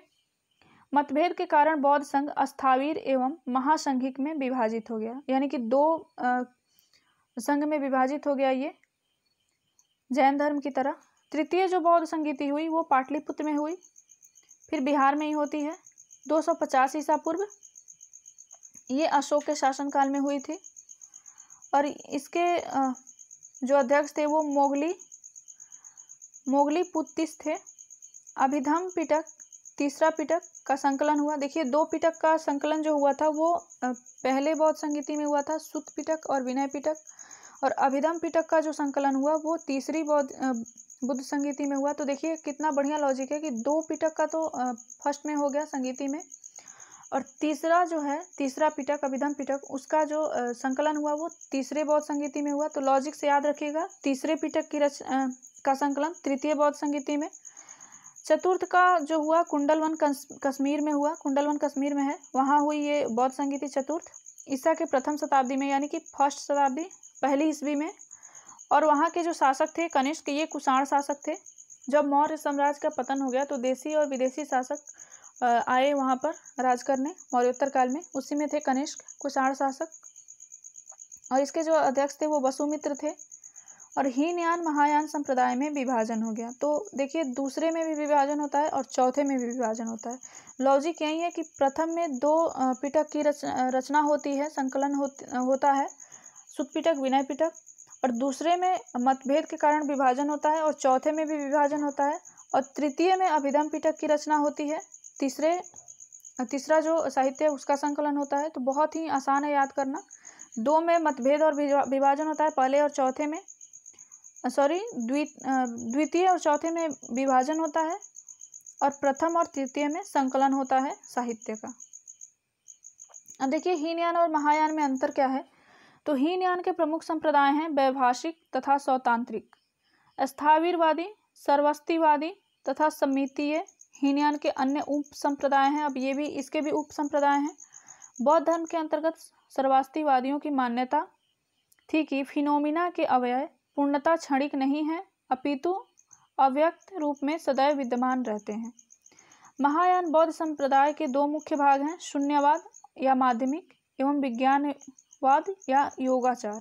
मतभेद के कारण बौद्ध संघ अस्थावीर एवं महासंघिक में विभाजित हो गया यानी कि दो संघ में विभाजित हो गया ये जैन धर्म की तरह तृतीय जो बौद्ध संगीति हुई वो पाटलिपुत्र में हुई फिर बिहार में ही होती है 250 ईसा पूर्व ये अशोक के शासनकाल में हुई थी और इसके जो अध्यक्ष थे वो मोगली मोगली पुतिस थे अभिधम पिटक तीसरा पिटक का संकलन हुआ देखिए दो पिटक का संकलन जो हुआ था वो पहले बौद्ध संगीति में हुआ था सुत पिटक और विनय पिटक और अभिधम पिटक का जो संकलन हुआ वो तीसरी बौद्ध बुद्ध संगीति में हुआ तो देखिए कितना बढ़िया लॉजिक है कि दो पिटक का तो फर्स्ट में हो गया संगीति में और तीसरा जो है तीसरा पिटक अभिधम पिटक उसका जो संकलन हुआ वो तीसरे बौद्ध संगीति में हुआ तो लॉजिक से याद रखिएगा तीसरे पिटक की रच का संकलन तृतीय बौद्ध संगीति में चतुर्थ का जो हुआ कुंडलवन कश्मीर में हुआ कुंडलवन कश्मीर में है वहाँ हुई ये बौद्ध संगीति चतुर्थ ईसा के प्रथम शताब्दी में यानी कि फर्स्ट शताब्दी पहली ईस्वी में और वहाँ के जो शासक थे कनिष्क ये कुषाण शासक थे जब मौर्य साम्राज्य का पतन हो गया तो देशी और विदेशी शासक आए वहाँ पर राज करने मौर्योत्तर काल में उसी में थे कनिष्क कुषाण शासक और इसके जो अध्यक्ष थे वो वसुमित्र थे और हीनयान महायान संप्रदाय में विभाजन हो गया तो देखिए दूसरे में भी विभाजन होता है और चौथे में भी विभाजन होता है लॉजिक यही है कि प्रथम में दो पिटक की रच, रचना होती है संकलन हो, होता है सुतपिटक विनय पिटक और दूसरे में मतभेद के कारण विभाजन होता है और चौथे में भी विभाजन होता है और तृतीय में अभिधम पिटक की रचना होती है तीसरे तीसरा जो साहित्य है उसका संकलन होता है तो बहुत ही आसान है याद करना दो में मतभेद और विभाजन होता है पहले और चौथे में सॉरी द्वितीय और चौथे में विभाजन होता है और प्रथम और तृतीय में संकलन होता है साहित्य का देखिए हीनयान और महायान में अंतर क्या है तो हीनयान के प्रमुख संप्रदाय हैं वैभाषिक तथा स्वतांत्रिक स्थावीरवादी सर्वस्तिवादी तथा समितीय हीनयान के अन्य उप संप्रदाय हैं अब ये भी इसके भी उप संप्रदाय हैं बौद्ध धर्म के अंतर्गत सर्वास्तिवादियों की मान्यता थी कि फिनोमिना के अवयव पूर्णता क्षणिक नहीं है अपितु अव्यक्त रूप में सदैव विद्यमान रहते हैं महायान बौद्ध संप्रदाय के दो मुख्य भाग हैं शून्यवाद या माध्यमिक एवं विज्ञान स्वाद या योगाचार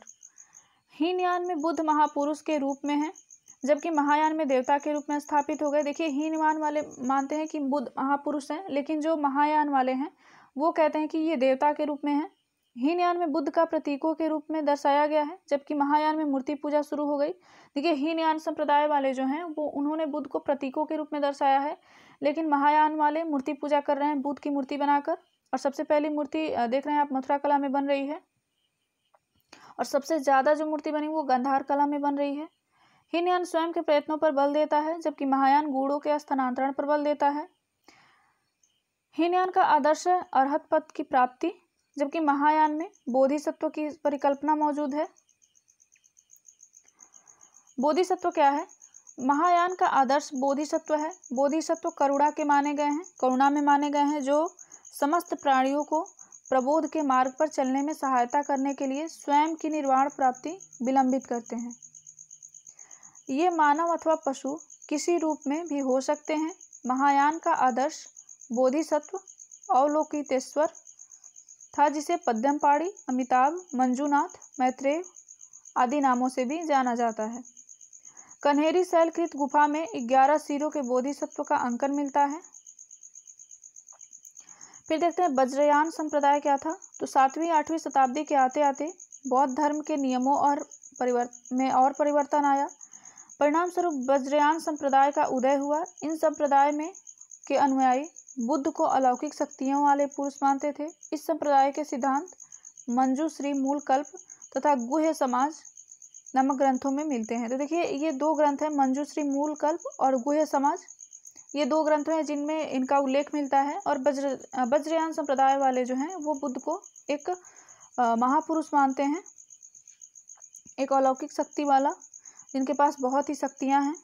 हीनयान में बुद्ध महापुरुष के रूप में है जबकि महायान में देवता के रूप में स्थापित हो गए देखिए हीनमान वाले मानते हैं कि बुद्ध महापुरुष हैं लेकिन जो महायान वाले हैं वो कहते हैं कि ये देवता के रूप में हैं हीनयान में बुद्ध का प्रतीकों के रूप में दर्शाया गया है जबकि महायान में मूर्ति पूजा शुरू हो गई देखिए हीनयान संप्रदाय वाले जो हैं वो उन्होंने बुद्ध को प्रतीकों के रूप में दर्शाया है लेकिन महायान वाले मूर्ति पूजा कर रहे हैं बुद्ध की मूर्ति बनाकर और सबसे पहली मूर्ति देख रहे हैं आप मथुरा कला में बन रही है और सबसे ज़्यादा जो मूर्ति बनी वो गंधार कला में बन रही है हिनयान स्वयं के प्रयत्नों पर बल देता है जबकि महायान गूढ़ों के स्थानांतरण पर बल देता है हिनयान का आदर्श है अर्हत पद की प्राप्ति जबकि महायान में बोधिसत्व की परिकल्पना मौजूद है बोधिसत्व क्या है महायान का आदर्श बोधिसत्व है बोधिसत्व करुणा के माने गए हैं करुणा में माने गए हैं जो समस्त प्राणियों को प्रबोध के मार्ग पर चलने में सहायता करने के लिए स्वयं की निर्वाण प्राप्ति विलंबित करते हैं ये मानव अथवा पशु किसी रूप में भी हो सकते हैं महायान का आदर्श बोधिसत्व अवलोकितेश्वर था जिसे पद्यमपाड़ी अमिताभ मंजूनाथ मैत्रेय आदि नामों से भी जाना जाता है कन्हेरी शैलकृत गुफा में ग्यारह सिरों के बोधिसत्व का अंकन मिलता है फिर देखते हैं बज्रयान संप्रदाय क्या था तो सातवीं आठवीं शताब्दी के आते आते बौद्ध धर्म के नियमों और परिवर्तन में और परिवर्तन आया परिणाम स्वरूप बज्रयान संप्रदाय का उदय हुआ इन संप्रदाय में के अनुयायी बुद्ध को अलौकिक शक्तियों वाले पुरुष मानते थे इस संप्रदाय के सिद्धांत मंजूश्री मूल कल्प तथा गुह्य समाज नामक ग्रंथों में मिलते हैं तो देखिए ये दो ग्रंथ हैं मंजूश्री मूल कल्प और गुह्य समाज ये दो ग्रंथ हैं जिनमें इनका उल्लेख मिलता है और बज्र बज्रयान संप्रदाय वाले जो हैं वो बुद्ध को एक महापुरुष मानते हैं एक अलौकिक शक्ति वाला जिनके पास बहुत ही शक्तियाँ हैं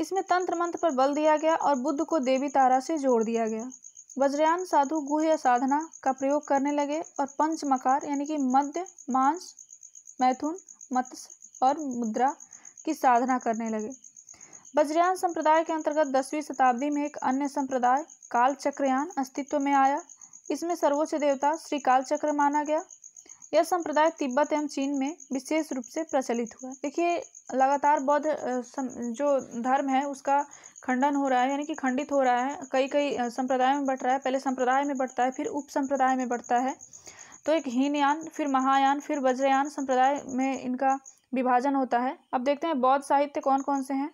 इसमें तंत्र मंत्र पर बल दिया गया और बुद्ध को देवी तारा से जोड़ दिया गया वज्रयान साधु गुह या साधना का प्रयोग करने लगे और पंच मकार यानी कि मध्य मांस मैथुन मत्स्य और मुद्रा की साधना करने लगे बज्रयान संप्रदाय के अंतर्गत दसवीं शताब्दी में एक अन्य संप्रदाय कालचक्रयान अस्तित्व में आया इसमें सर्वोच्च देवता श्री कालचक्र माना गया यह संप्रदाय तिब्बत एवं चीन में विशेष रूप से प्रचलित हुआ देखिए लगातार बौद्ध जो धर्म है उसका खंडन हो रहा है यानी कि खंडित हो रहा है कई कई संप्रदायों में बढ़ रहा है पहले संप्रदाय में बढ़ता है फिर उप संप्रदाय में बढ़ता है तो एक हीनयान फिर महायान फिर वज्रयान संप्रदाय में इनका विभाजन होता है अब देखते हैं बौद्ध साहित्य कौन कौन से हैं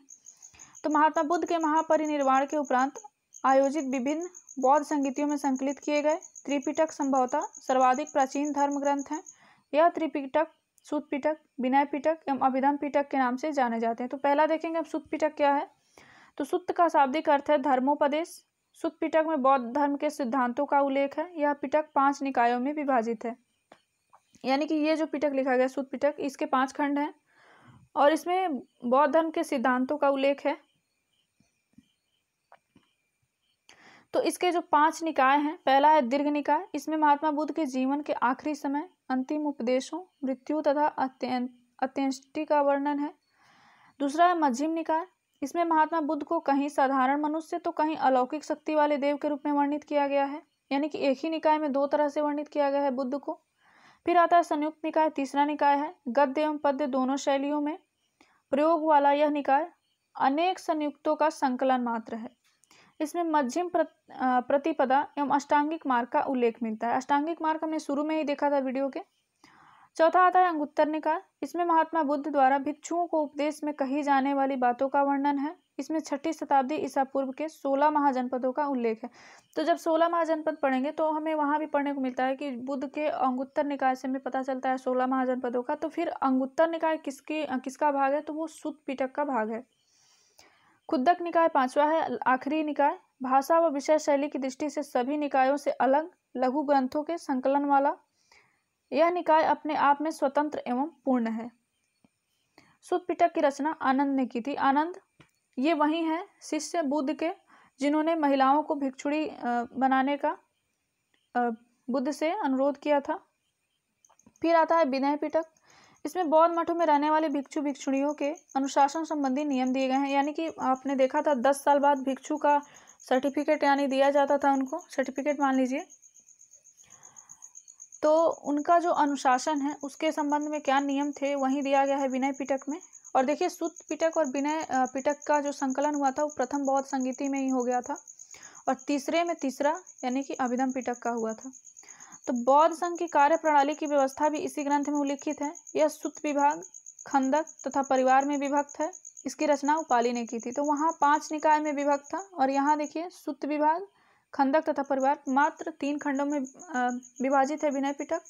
तो महात्मा बुद्ध के महापरिनिर्वाण के उपरांत आयोजित विभिन्न बौद्ध संगीतियों में संकलित किए गए त्रिपिटक संभवतः सर्वाधिक प्राचीन धर्म ग्रंथ हैं यह त्रिपिटक सुत पिटक विनय पिटक एवं अभिधम पिटक के नाम से जाने जाते हैं तो पहला देखेंगे हम सुत पिटक क्या है तो सुत का शाब्दिक अर्थ है धर्मोपदेश सुत पिटक में बौद्ध धर्म के सिद्धांतों का उल्लेख है यह पिटक पांच निकायों में विभाजित है यानी कि ये जो पिटक लिखा गया सुत पिटक इसके पांच खंड हैं और इसमें बौद्ध धर्म के सिद्धांतों का उल्लेख है तो इसके जो पांच निकाय हैं पहला है दीर्घ निकाय इसमें महात्मा बुद्ध के जीवन के आखिरी समय अंतिम उपदेशों मृत्यु तथा अत्यंष्टि का वर्णन है दूसरा है मध्यम निकाय इसमें महात्मा बुद्ध को कहीं साधारण मनुष्य तो कहीं अलौकिक शक्ति वाले देव के रूप में वर्णित किया गया है यानी कि एक ही निकाय में दो तरह से वर्णित किया गया है बुद्ध को फिर आता है संयुक्त निकाय तीसरा निकाय है गद्य एवं पद्य दोनों शैलियों में प्रयोग वाला यह निकाय अनेक संयुक्तों का संकलन मात्र है इसमें मध्यम प्रत, प्रतिपदा एवं अष्टांगिक मार्ग का उल्लेख मिलता है अष्टांगिक मार्ग हमने शुरू में ही देखा था वीडियो के चौथा आता है अंगुत्तर निकाय इसमें महात्मा बुद्ध द्वारा भिक्षुओं को उपदेश में कही जाने वाली बातों का वर्णन है इसमें छठी शताब्दी ईसा पूर्व के सोलह महाजनपदों का उल्लेख है तो जब सोलह महाजनपद पढ़ेंगे तो हमें वहाँ भी पढ़ने को मिलता है कि बुद्ध के अंगुत्तर निकाय से हमें पता चलता है सोलह महाजनपदों का तो फिर अंगुत्तर निकाय किसकी किसका भाग है तो वो सुत पीटक का भाग है खुदक निकाय पांचवा है आखिरी निकाय भाषा व विषय शैली की दृष्टि से सभी निकायों से अलग लघु ग्रंथों के संकलन वाला यह निकाय अपने आप में स्वतंत्र एवं पूर्ण है सुदपिटक की रचना आनंद ने की थी आनंद ये वही है शिष्य बुद्ध के जिन्होंने महिलाओं को भिक्षुड़ी बनाने का बुद्ध से अनुरोध किया था फिर आता है विनय पिटक इसमें बौद्ध मठों में रहने वाले भिक्षु भिक्षुणियों के अनुशासन संबंधी नियम दिए गए हैं यानी कि आपने देखा था दस साल बाद भिक्षु का सर्टिफिकेट यानी दिया जाता था उनको सर्टिफिकेट मान लीजिए तो उनका जो अनुशासन है उसके संबंध में क्या नियम थे वहीं दिया गया है विनय पिटक में और देखिए सुत पिटक और विनय पिटक का जो संकलन हुआ था वो प्रथम बौद्ध संगीति में ही हो गया था और तीसरे में तीसरा यानी कि अभिधम पिटक का हुआ था तो बौद्ध संघ की कार्य प्रणाली की व्यवस्था भी इसी ग्रंथ में उल्लिखित है यह सुत विभाग खंडक तथा परिवार में विभक्त है इसकी रचना उपाली ने की थी तो वहाँ पांच निकाय में विभक्त था और यहाँ देखिए सुत विभाग खंदक तथा परिवार मात्र तीन खंडों में विभाजित है विनय पिटक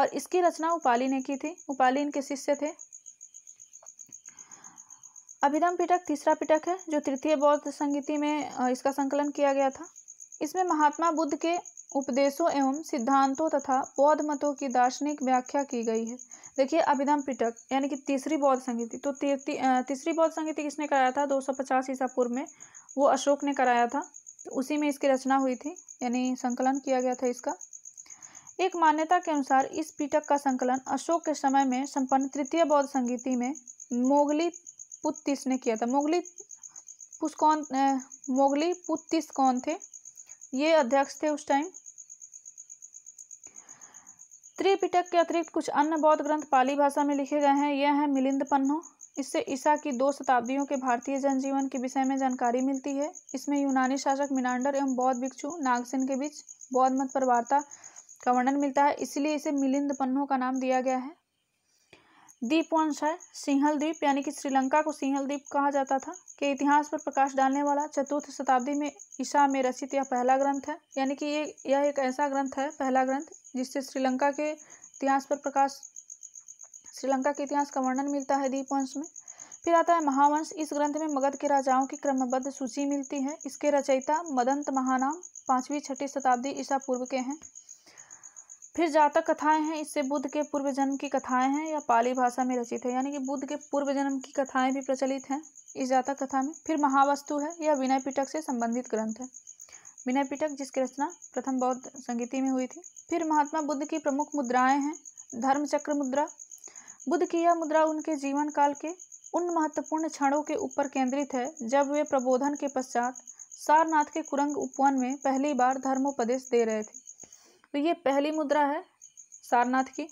और इसकी रचना उपाली ने की थी उपाली इनके शिष्य थे अभिधम पिटक तीसरा पिटक है जो तृतीय बौद्ध संगीति में इसका संकलन किया गया था इसमें महात्मा बुद्ध के उपदेशों एवं सिद्धांतों तथा बौद्ध मतों की दार्शनिक व्याख्या की गई है देखिए अभिधम पिटक यानी कि तीसरी बौद्ध संगीति तो तीसरी बौद्ध संगीति किसने कराया था 250 ईसा पूर्व में वो अशोक ने कराया था तो उसी में इसकी रचना हुई थी यानी संकलन किया गया था इसका एक मान्यता के अनुसार इस पिटक का संकलन अशोक के समय में संपन्न तृतीय बौद्ध संगीति में मोगली पुत्तीस ने किया था मोगली पुष् कौन मोगली पुत्तीस कौन थे ये अध्यक्ष थे उस टाइम त्रिपिटक के अतिरिक्त कुछ अन्य बौद्ध ग्रंथ पाली भाषा में लिखे गए हैं यह है मिलिंद पन्नो इससे ईसा की दो शताब्दियों के भारतीय जनजीवन के विषय में जानकारी मिलती है इसमें यूनानी शासक मिनांडर एवं बौद्ध भिक्षु नागसेन के बीच बौद्ध मत पर वार्ता का वर्णन मिलता है इसलिए इसे मिलिंद पन्नो का नाम दिया गया है द्वीप वंश है सिंहल द्वीप यानी कि श्रीलंका को सिंहल द्वीप कहा जाता था के इतिहास पर प्रकाश डालने वाला चतुर्थ शताब्दी में ईसा में रचित यह पहला ग्रंथ है यानी कि ये यह एक ऐसा ग्रंथ है पहला ग्रंथ जिससे श्रीलंका के इतिहास पर प्रकाश श्रीलंका के इतिहास का वर्णन मिलता है द्वीप वंश में फिर आता है महावंश इस ग्रंथ में मगध के राजाओं की क्रमबद्ध सूची मिलती है इसके रचयिता मदंत महानाम पाँचवीं छठी शताब्दी ईसा पूर्व के हैं फिर जातक कथाएं हैं इससे बुद्ध के पूर्व जन्म की कथाएं हैं या पाली भाषा में रचित है यानी कि बुद्ध के पूर्व जन्म की कथाएं भी प्रचलित हैं इस जातक कथा में फिर महावस्तु है यह विनय पिटक से संबंधित ग्रंथ है विनय पिटक जिसकी रचना प्रथम बौद्ध संगीति में हुई थी फिर महात्मा बुद्ध की प्रमुख मुद्राएं हैं धर्मचक्र मुद्रा बुद्ध की यह मुद्रा उनके जीवन काल के उन महत्वपूर्ण क्षणों के ऊपर केंद्रित है जब वे प्रबोधन के पश्चात सारनाथ के कुरंग उपवन में पहली बार धर्मोपदेश दे रहे थे तो ये पहली मुद्रा है सारनाथ की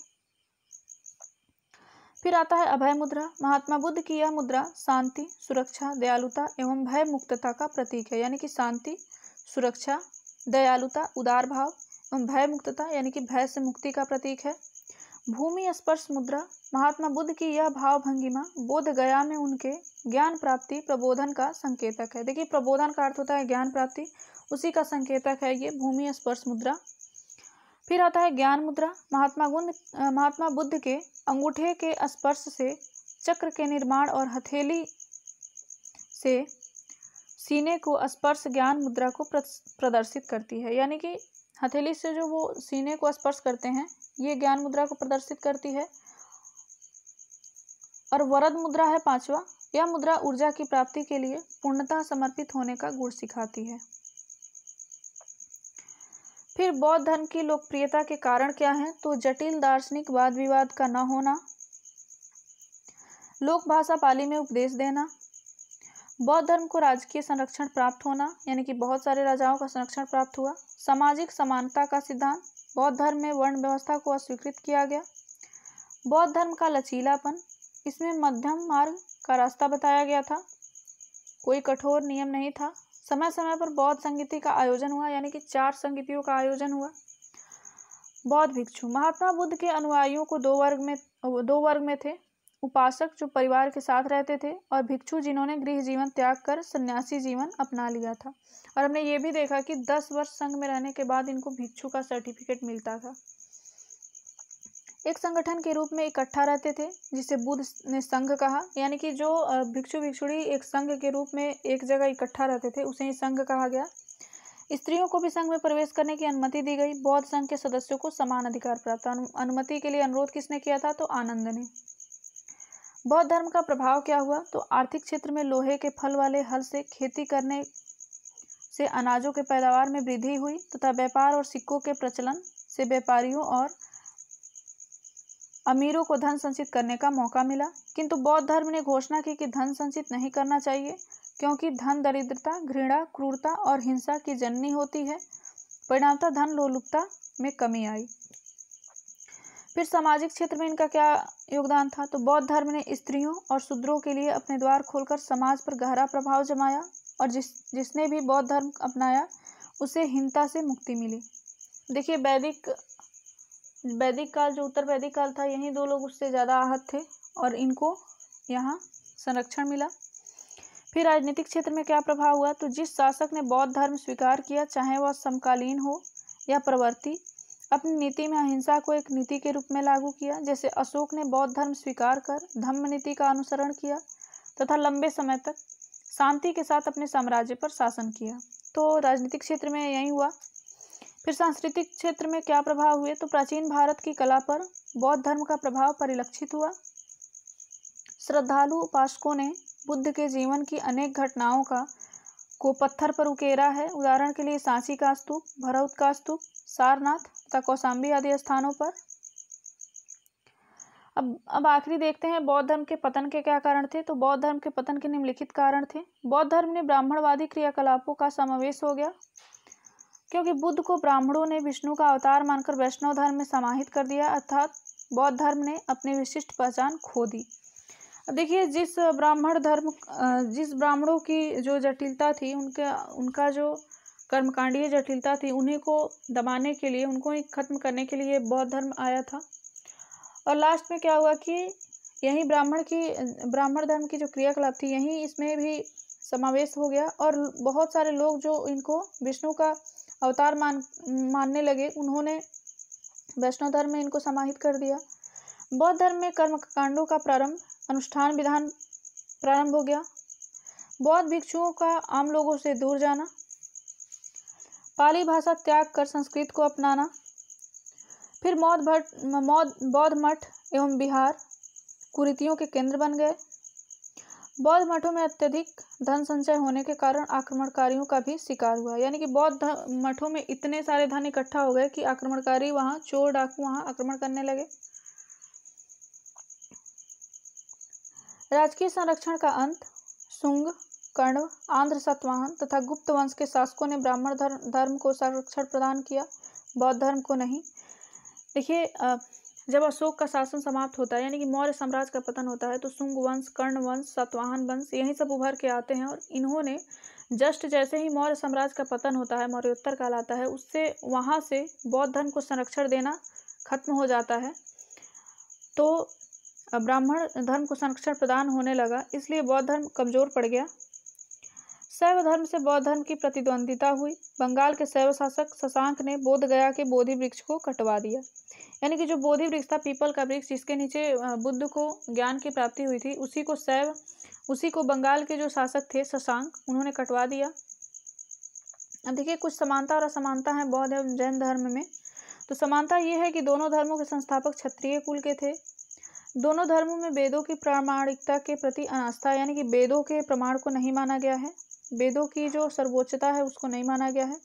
फिर आता है अभय मुद्रा महात्मा बुद्ध की यह मुद्रा शांति सुरक्षा दयालुता एवं भय मुक्तता का प्रतीक है यानी कि शांति सुरक्षा दयालुता उदार भाव एवं भय मुक्तता यानी कि भय से मुक्ति का प्रतीक है भूमि स्पर्श मुद्रा महात्मा बुद्ध की यह भाव भंगिमा बोध गया में उनके ज्ञान प्राप्ति प्रबोधन का संकेतक है देखिए प्रबोधन का अर्थ होता है ज्ञान प्राप्ति उसी का संकेतक है ये भूमि स्पर्श मुद्रा फिर आता है ज्ञान मुद्रा महात्मा गुंद महात्मा बुद्ध के अंगूठे के स्पर्श से चक्र के निर्माण और हथेली से सीने को स्पर्श ज्ञान मुद्रा को प्रदर्शित करती है यानी कि हथेली से जो वो सीने को स्पर्श करते हैं ये ज्ञान मुद्रा को प्रदर्शित करती है और वरद मुद्रा है पांचवा यह मुद्रा ऊर्जा की प्राप्ति के लिए पूर्णतः समर्पित होने का गुण सिखाती है फिर बौद्ध धर्म की लोकप्रियता के कारण क्या हैं तो जटिल दार्शनिक वाद विवाद का न होना लोक भाषा पाली में उपदेश देना बौद्ध धर्म को राजकीय संरक्षण प्राप्त होना यानी कि बहुत सारे राजाओं का संरक्षण प्राप्त हुआ सामाजिक समानता का सिद्धांत बौद्ध धर्म में वर्ण व्यवस्था को अस्वीकृत किया गया बौद्ध धर्म का लचीलापन इसमें मध्यम मार्ग का रास्ता बताया गया था कोई कठोर नियम नहीं था समय समय पर बौद्ध संगीति का आयोजन हुआ यानी कि चार संगीतियों का आयोजन हुआ बौद्ध भिक्षु महात्मा बुद्ध के अनुयायियों को दो वर्ग में दो वर्ग में थे उपासक जो परिवार के साथ रहते थे और भिक्षु जिन्होंने गृह जीवन त्याग कर सन्यासी जीवन अपना लिया था और हमने ये भी देखा कि दस वर्ष संघ में रहने के बाद इनको भिक्षु का सर्टिफिकेट मिलता था एक संगठन के रूप में इकट्ठा रहते थे जिसे बुद्ध ने संघ कहा यानी कि जो भिक्षु भिक्षुड़ी एक संघ के रूप में एक जगह इकट्ठा रहते थे उसे ही संघ कहा गया स्त्रियों को भी संघ में प्रवेश करने की अनुमति दी गई बौद्ध संघ के सदस्यों को समान अधिकार प्राप्त अनुमति के लिए अनुरोध किसने किया था तो आनंद ने बौद्ध धर्म का प्रभाव क्या हुआ तो आर्थिक क्षेत्र में लोहे के फल वाले हल से खेती करने से अनाजों के पैदावार में वृद्धि हुई तथा व्यापार और सिक्कों के प्रचलन से व्यापारियों और अमीरों को धन संचित करने का मौका मिला किंतु बौद्ध धर्म ने घोषणा की कि धन संचित नहीं करना चाहिए क्योंकि धन दरिद्रता घृणा क्रूरता और हिंसा की जननी होती है परिणामतः धन लोलुपता में कमी आई फिर सामाजिक क्षेत्र में इनका क्या योगदान था तो बौद्ध धर्म ने स्त्रियों और शूद्रों के लिए अपने द्वार खोलकर समाज पर गहरा प्रभाव जमाया और जिस जिसने भी बौद्ध धर्म अपनाया उसे हिंता से मुक्ति मिली देखिए वैदिक वैदिक काल जो उत्तर वैदिक काल था यही दो लोग उससे ज़्यादा आहत थे और इनको यहाँ संरक्षण मिला फिर राजनीतिक क्षेत्र में क्या प्रभाव हुआ तो जिस शासक ने बौद्ध धर्म स्वीकार किया चाहे वह समकालीन हो या प्रवर्ती अपनी नीति में अहिंसा को एक नीति के रूप में लागू किया जैसे अशोक ने बौद्ध धर्म स्वीकार कर धम्म नीति का अनुसरण किया तथा लंबे समय तक शांति के साथ अपने साम्राज्य पर शासन किया तो राजनीतिक क्षेत्र में यही हुआ फिर सांस्कृतिक क्षेत्र में क्या प्रभाव हुए तो प्राचीन भारत की कला पर बौद्ध धर्म का प्रभाव परिलक्षित हुआ श्रद्धालु उपासकों ने बुद्ध के जीवन की अनेक घटनाओं का को पत्थर पर उकेरा है उदाहरण के लिए सांची का स्तूप भरौत का स्तूप सारनाथ तथा कौसाम्बी आदि स्थानों पर अब अब आखिरी देखते हैं बौद्ध धर्म के पतन के क्या कारण थे तो बौद्ध धर्म के पतन के निम्नलिखित कारण थे बौद्ध धर्म ने ब्राह्मणवादी क्रियाकलापों का समावेश हो गया क्योंकि बुद्ध को ब्राह्मणों ने विष्णु का अवतार मानकर वैष्णव धर्म में समाहित कर दिया अर्थात बौद्ध धर्म ने अपनी विशिष्ट पहचान खो दी देखिए जिस ब्राह्मण धर्म जिस ब्राह्मणों की जो जटिलता थी उनके उनका जो कर्मकांडीय जटिलता थी उन्हीं को दबाने के लिए उनको ही खत्म करने के लिए बौद्ध धर्म आया था और लास्ट में क्या हुआ कि यही ब्राह्मण की ब्राह्मण धर्म की जो क्रियाकलाप थी यही इसमें भी समावेश हो गया और बहुत सारे लोग जो इनको विष्णु का अवतार मान मानने लगे उन्होंने वैष्णव धर्म में इनको समाहित कर दिया बौद्ध धर्म में कर्म कांडों का प्रारंभ अनुष्ठान विधान प्रारंभ हो गया बौद्ध भिक्षुओं का आम लोगों से दूर जाना पाली भाषा त्याग कर संस्कृत को अपनाना फिर मौध भट्ट मौध बौद्ध मठ एवं बिहार कुरीतियों के केंद्र बन गए बौद्ध मठों में अत्यधिक धन संचय होने के कारण आक्रमणकारियों का भी शिकार हुआ यानी कि बौद्ध मठों में इतने सारे धन इकट्ठा हो गए कि आक्रमणकारी वहां चोर डाकू वहां आक्रमण करने लगे राजकीय संरक्षण का अंत सुंग कर्ण आंध्र सतवाहन तथा गुप्त वंश के शासकों ने ब्राह्मण धर्म को संरक्षण प्रदान किया बौद्ध धर्म को नहीं देखिए जब अशोक का शासन समाप्त होता है यानी कि मौर्य साम्राज्य का पतन होता है तो शुंग वंश कर्ण वंश सातवाहन वंश यही सब उभर के आते हैं और इन्होंने जस्ट जैसे ही मौर्य साम्राज्य का पतन होता है मौर्योत्तर काल आता है उससे वहाँ से बौद्ध धर्म को संरक्षण देना खत्म हो जाता है तो ब्राह्मण धर्म को संरक्षण प्रदान होने लगा इसलिए बौद्ध धर्म कमजोर पड़ गया शैव धर्म से बौद्ध धर्म की प्रतिद्वंदिता हुई बंगाल के शैव शासक शशांक ने बोधगया के बोधि वृक्ष को कटवा दिया यानी कि जो बोधि वृक्ष था पीपल का वृक्ष जिसके नीचे बुद्ध को ज्ञान की प्राप्ति हुई थी उसी को सैव उसी को बंगाल के जो शासक थे शशांक उन्होंने कटवा दिया अब देखिए कुछ समानता और असमानता है बौद्ध एवं जैन धर्म में तो समानता ये है कि दोनों धर्मों के संस्थापक क्षत्रिय कुल के थे दोनों धर्मों में वेदों की प्रामाणिकता के प्रति अनास्था यानी कि वेदों के प्रमाण को नहीं माना गया है वेदों की जो सर्वोच्चता है उसको नहीं माना गया है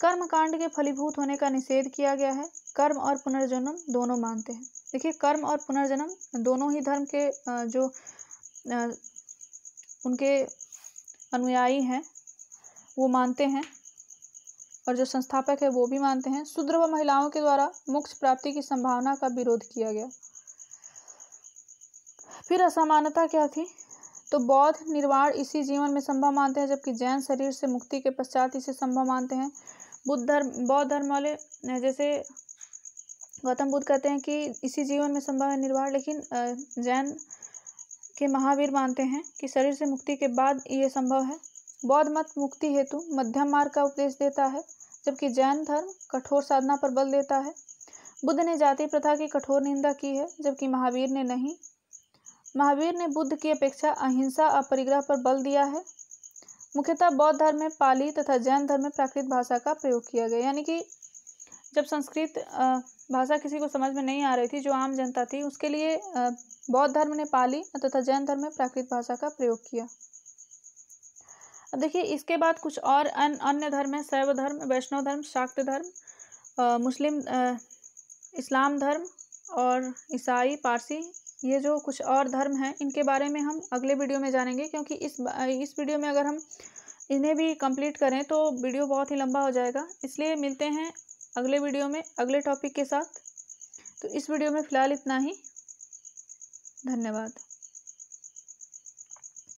कर्म कांड के फलीभूत होने का निषेध किया गया है कर्म और पुनर्जन्म दोनों मानते हैं देखिए कर्म और पुनर्जन्म दोनों ही धर्म के जो उनके अनुयायी हैं वो मानते हैं और जो संस्थापक है वो भी मानते हैं शूद्र व महिलाओं के द्वारा मोक्ष प्राप्ति की संभावना का विरोध किया गया फिर असमानता क्या थी तो बौद्ध निर्वाण इसी जीवन में संभव मानते हैं जबकि जैन शरीर से मुक्ति के पश्चात इसे संभव मानते हैं बुद्ध धर्म बौद्ध धर्म वाले जैसे गौतम बुद्ध कहते हैं कि इसी जीवन में संभव है निर्वाण लेकिन जैन के महावीर मानते हैं कि शरीर से मुक्ति के बाद ये संभव है बौद्ध मत मुक्ति हेतु मध्यम मार्ग का उपदेश देता है जबकि जैन धर्म कठोर साधना पर बल देता है बुद्ध ने जाति प्रथा की कठोर निंदा की है जबकि महावीर ने नहीं महावीर ने बुद्ध की अपेक्षा अहिंसा और परिग्रह पर बल दिया है मुख्यतः बौद्ध धर्म में पाली तथा जैन धर्म में प्राकृत भाषा का प्रयोग किया गया यानी कि जब संस्कृत भाषा किसी को समझ में नहीं आ रही थी जो आम जनता थी उसके लिए बौद्ध धर्म ने पाली तथा जैन धर्म में प्राकृत भाषा का प्रयोग किया अब देखिए इसके बाद कुछ और अन, अन्य धर्म है शैव धर्म वैष्णव धर्म शाक्त धर्म मुस्लिम इस्लाम धर्म और ईसाई पारसी ये जो कुछ और धर्म हैं इनके बारे में हम अगले वीडियो में जानेंगे क्योंकि इस इस वीडियो में अगर हम इन्हें भी कंप्लीट करें तो वीडियो बहुत ही लंबा हो जाएगा इसलिए मिलते हैं अगले वीडियो में अगले टॉपिक के साथ तो इस वीडियो में फ़िलहाल इतना ही धन्यवाद